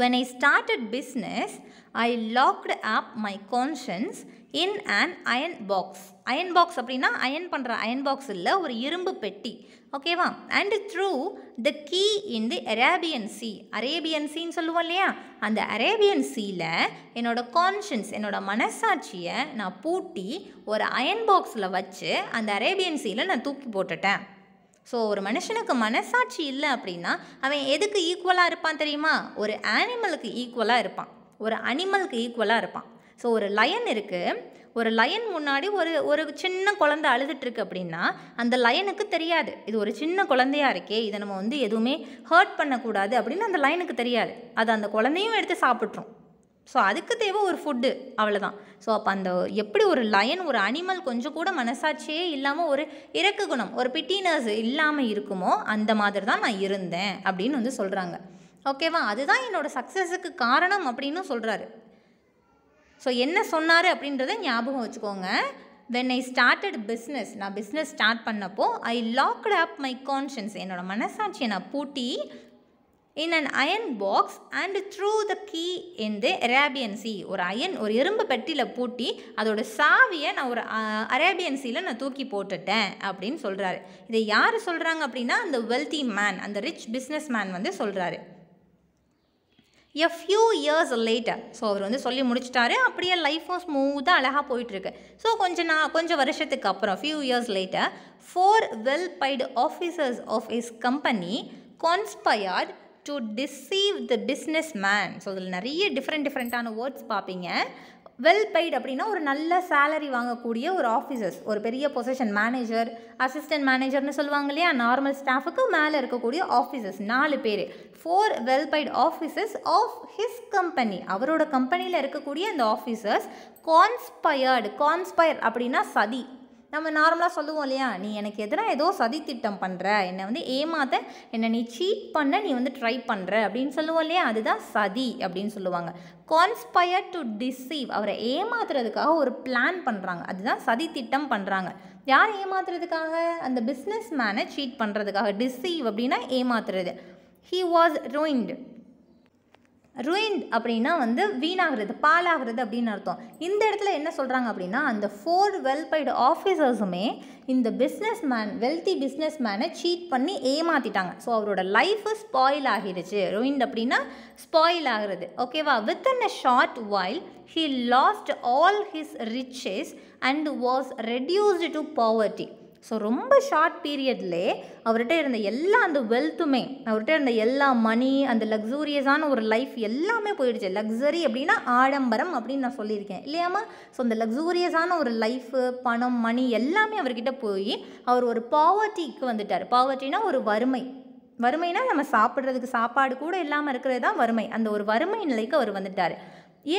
When I started business, I locked up my conscience in an iron box Iron box அப்படின்னா iron பண்ணுற iron box இல்லை ஒரு இரும்பு பெட்டி ஓகேவா and threw the key in the Arabian Sea Arabian சீன்னு சொல்லுவோம் இல்லையா அந்த அரேபியன் சியில் என்னோடய கான்ஷியன்ஸ் என்னோடய மனசாட்சியை நான் பூட்டி ஒரு அயன் பாக்ஸில் வச்சு அந்த அரேபியன் சீயில் நான் தூக்கி போட்டுட்டேன் ஸோ ஒரு மனுஷனுக்கு மனசாட்சி இல்லை அப்படின்னா அவன் எதுக்கு ஈக்குவலாக இருப்பான் தெரியுமா ஒரு ஆனிமலுக்கு ஈக்குவலாக இருப்பான் ஒரு அனிமலுக்கு ஈக்குவலாக இருப்பான் ஸோ ஒரு லயன் இருக்குது ஒரு லயன் முன்னாடி ஒரு ஒரு சின்ன குழந்தை அழுதுட்டுருக்கு அப்படின்னா அந்த லயனுக்கு தெரியாது இது ஒரு சின்ன குழந்தையாக இருக்கே இதை நம்ம வந்து எதுவுமே ஹர்ட் பண்ணக்கூடாது அப்படின்னு அந்த லயனுக்கு தெரியாது அது அந்த குழந்தையும் எடுத்து சாப்பிட்றோம் ஸோ அதுக்கு தேவை ஒரு ஃபுட்டு அவ்வளோதான் ஸோ அப்போ அந்த எப்படி ஒரு லயன் ஒரு அனிமல் கொஞ்சம் கூட மனசாட்சியே இல்லாமல் ஒரு இறக்கு குணம் ஒரு பிட்டினஸ் இல்லாமல் இருக்குமோ அந்த மாதிரி தான் நான் இருந்தேன் அப்படின்னு வந்து சொல்கிறாங்க ஓகேவா அதுதான் என்னோடய சக்ஸஸுக்கு காரணம் அப்படின்னு சொல்கிறாரு ஸோ என்ன சொன்னார் அப்படின்றத ஞாபகம் வச்சுக்கோங்க வென் ஐ ஸ்டார்டட் பிஸ்னஸ் நான் பிஸ்னஸ் ஸ்டார்ட் பண்ணப்போ I locked up my conscience என்னோடய மனசாட்சியை நான் பூட்டி in an iron box and threw the key in the Arabian Sea ஒரு அயன் ஒரு எறும்பு பெட்டியில் பூட்டி அதோட சாவியை நான் ஒரு அரேபியன் சீல நான் தூக்கி போட்டுட்டேன் அப்படின்னு சொல்கிறாரு இதை யார் சொல்கிறாங்க அப்படின்னா அந்த வெல்த்தி மேன் அந்த ரிச் பிஸ்னஸ் மேன் வந்து சொல்கிறாரு a few years later so அவர் வந்து சொல்லி முடிச்சிட்டாரு அப்படியே லைஃப்பும் ஸ்மூத்தாக அழகாக போயிட்டுருக்கு ஸோ கொஞ்சம் நான் கொஞ்சம் வருஷத்துக்கு அப்புறம் few years later four well paid officers of is company conspired to deceive the business man so இதில் நிறைய டிஃப்ரெண்ட் டிஃப்ரெண்ட்டான வேர்ட்ஸ் பார்ப்பீங்க வெல் பெய்டு அப்படின்னா ஒரு நல்ல சேலரி வாங்கக்கூடிய ஒரு ஆஃபீஸர்ஸ் ஒரு பெரிய பொசிஷன் மேனேஜர் அசிஸ்டன்ட் மேனேஜர்னு சொல்லுவாங்க இல்லையா நார்மல் ஸ்டாஃபுக்கு மேலே இருக்கக்கூடிய ஆஃபீஸர்ஸ் நாலு பேர் four well paid officers of his company அவரோட கம்பெனியில் இருக்கக்கூடிய அந்த ஆஃபீஸர்ஸ் கான்ஸ்பயர்டு கான்ஸ்பயர் அப்படின்னா சதி நம்ம நார்மலாக சொல்லுவோம் இல்லையா நீ எனக்கு எதிராக ஏதோ சதி திட்டம் பண்ணுற என்னை வந்து ஏமாத்த என்னை நீ சீட் பண்ண நீ வந்து ட்ரை பண்ணுற அப்படின்னு சொல்லுவோம் இல்லையா அதுதான் சதி அப்படின்னு சொல்லுவாங்க கான்ஸ்பயர் டு டிசீவ் அவரை ஏமாத்துறதுக்காக ஒரு பிளான் பண்ணுறாங்க அதுதான் சதி திட்டம் பண்ணுறாங்க யார் ஏமாத்துறதுக்காக அந்த பிஸ்னஸ் மேனை சீட் பண்ணுறதுக்காக டிசீவ் அப்படின்னா ஏமாத்துறது ஹீ வாஸ் ரூயின்டு ருயின்ட் அப்படின்னா வந்து வீணாகிறது பாலாகிறது அப்படின்னு அர்த்தம் இந்த இடத்துல என்ன சொல்கிறாங்க அப்படின்னா அந்த ஃபோர் வெல் ஆஃபீஸர்ஸுமே இந்த பிஸ்னஸ் மேன் வெல்த்தி பிஸ்னஸ் மேனை சீட் பண்ணி ஏமாற்றிட்டாங்க ஸோ அவரோட லைஃபு ஸ்பாயில் ஆகிருச்சு ருயின்ட் அப்படின்னா ஸ்பாயில் ஆகிறது ஓகேவா with an a short while he lost all his riches and was reduced to poverty so ரொம்ப ஷார்ட் பீரியட்லே அவர்கிட்ட இருந்த எல்லா அந்த வெல்த்துமே அவர்கிட்ட இருந்த எல்லா மணி அந்த லக்ஸூரியஸான ஒரு லைஃப் எல்லாமே போயிடுச்சு லக்ஸரி அப்படின்னா ஆடம்பரம் அப்படின்னு நான் சொல்லியிருக்கேன் இல்லையாமா ஸோ அந்த லக்ஸூரியஸான ஒரு லைஃபு பணம் மணி எல்லாமே அவர்கிட்ட போய் அவர் ஒரு பாவர்ட்டிக்கு வந்துட்டார் பாவர்ட்டினா ஒரு வறுமை வறுமைனா நம்ம சாப்பிட்றதுக்கு சாப்பாடு கூட இல்லாமல் இருக்கிறது தான் வறுமை அந்த ஒரு வறுமை நிலைக்கு அவர் வந்துட்டார்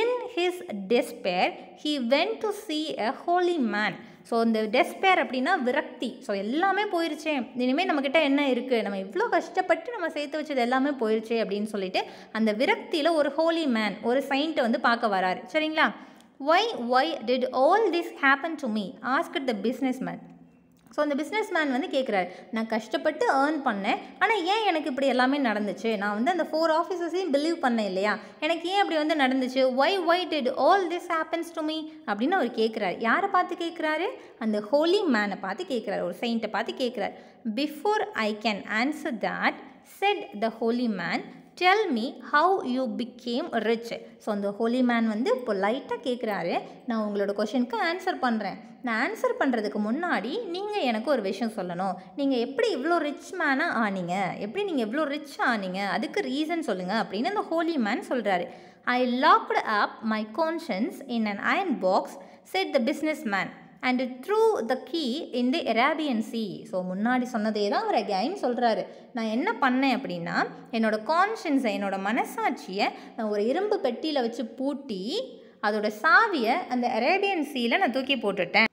in his despair he went to see a holy man so இந்த டெஸ்பேர் அப்படின்னா விரக்தி ஸோ எல்லாமே போயிருச்சே இனிமேல் நம்மக்கிட்ட என்ன இருக்குது நம்ம இவ்வளோ கஷ்டப்பட்டு நம்ம சேர்த்து வச்சது எல்லாமே போயிடுச்சே அப்படின்னு சொல்லிட்டு அந்த விரக்தியில் ஒரு ஹோலி மேன் ஒரு சைண்ட்டை வந்து பார்க்க வராரு சரிங்களா why why did all this happen to me asked the business man so அந்த பிஸ்னஸ் மேன் வந்து கேட்குறாரு நான் கஷ்டப்பட்டு ஏர்ன் பண்ணேன் ஆனால் ஏன் எனக்கு இப்படி எல்லாமே நடந்துச்சு நான் வந்து அந்த ஃபோர் ஆஃபீஸர்ஸையும் பிலீவ் பண்ணேன் இல்லையா எனக்கு ஏன் அப்படி வந்து நடந்துச்சு why why did all this happens to me அப்படின்னு அவர் கேட்குறாரு யாரை பார்த்து கேட்குறாரு அந்த ஹோலி மேனை பார்த்து கேட்குறாரு ஒரு செயின்ட்டை பார்த்து கேட்குறாரு before I can answer that said the holy man tell me how you became rich so அந்த ஹோலி மேன் வந்து இப்போ லைட்டாக கேட்குறாரு நான் உங்களோட கொஷனுக்கு ஆன்சர் பண்ணுறேன் நான் ஆன்சர் பண்ணுறதுக்கு முன்னாடி நீங்கள் எனக்கு ஒரு விஷயம் சொல்லணும் நீங்கள் எப்படி இவ்வளோ ரிச் மேனாக ஆனீங்க எப்படி நீங்கள் இவ்வளோ ரிச் ஆனீங்க அதுக்கு ரீசன் சொல்லுங்கள் அப்படின்னு அந்த ஹோலி மேன் சொல்கிறாரு I locked up my conscience in an iron box said the business man and threw the key in the Arabian Sea so முன்னாடி சொன்னதே தான் அவர் அகைன் சொல்கிறாரு நான் என்ன பண்ணேன் அப்படின்னா என்னோடய கான்ஷியன்ஸை என்னோடய மனசாட்சியை நான் ஒரு இரும்பு பெட்டியில் வச்சு பூட்டி அதோட சாவியை அந்த அரேபியன் சீயில் நான் தூக்கி போட்டுட்டேன்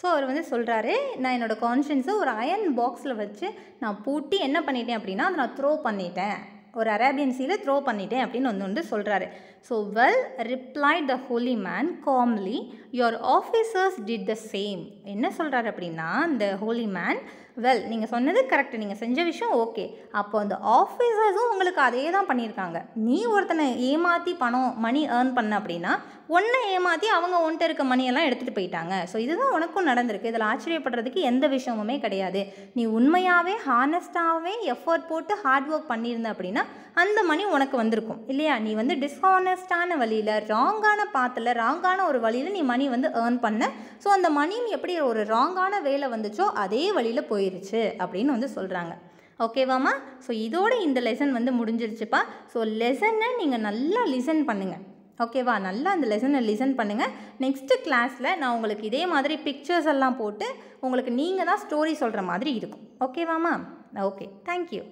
ஸோ அவர் வந்து சொல்கிறாரு நான் என்னோடய கான்ஷியன்ஸை ஒரு அயன் பாக்ஸில் வச்சு நான் பூட்டி என்ன பண்ணிட்டேன் அப்படின்னா அதை நான் த்ரோ பண்ணிட்டேன் ஒரு அரேபியன் சீயில் த்ரோ பண்ணிட்டேன் அப்படின்னு வந்து வந்து சொல்கிறாரு So, well, replied the holy man calmly, your officers did the same. என்ன சொல்கிறார் அப்படின்னா இந்த ஹோலி மேன் வெல் நீங்கள் சொன்னது கரெக்ட் நீங்கள் செஞ்ச விஷயம் ஓகே அப்போ அந்த ஆஃபீஸர்ஸும் உங்களுக்கு அதே தான் பண்ணியிருக்காங்க நீ ஒருத்தனை ஏமாற்றி பணம் மணி ஏர்ன் பண்ண அப்படின்னா ஒன்றை ஏமாற்றி அவங்க ஒன்ட்ட இருக்க மணியெல்லாம் எடுத்துகிட்டு போயிட்டாங்க ஸோ இதுதான் உனக்கும் நடந்திருக்கு இதில் ஆச்சரியப்படுறதுக்கு எந்த விஷயமுமே கிடையாது நீ உண்மையாகவே ஹானஸ்டாகவே எஃபர்ட் போட்டு ஹார்ட் ஒர்க் பண்ணியிருந்த அப்படின்னா அந்த மணி உனக்கு வந்திருக்கும் இல்லையா நீ வந்து டிஸ்ஹான ஹானஸ்டான வழியில் ராங்கான பாத்தில் ராங்கான ஒரு வழியில் நீ மணி வந்து ஏர்ன் பண்ண ஸோ அந்த மணியும் எப்படி ஒரு ராங்கான வேலை வந்துச்சோ அதே வழியில் போயிருச்சு அப்படின்னு வந்து சொல்கிறாங்க ஓகேவாம்மா ஸோ இதோட இந்த லெசன் வந்து முடிஞ்சிருச்சுப்பா ஸோ லெசனை நீங்கள் நல்லா லிசன் பண்ணுங்கள் ஓகேவா நல்லா அந்த லெசனை லிசன் பண்ணுங்கள் நெக்ஸ்ட்டு கிளாஸில் நான் உங்களுக்கு இதே மாதிரி பிக்சர்ஸ் எல்லாம் போட்டு உங்களுக்கு நீங்கள் தான் ஸ்டோரி சொல்கிற மாதிரி இருக்கும் ஓகேவாம்மா ஓகே தேங்க்யூ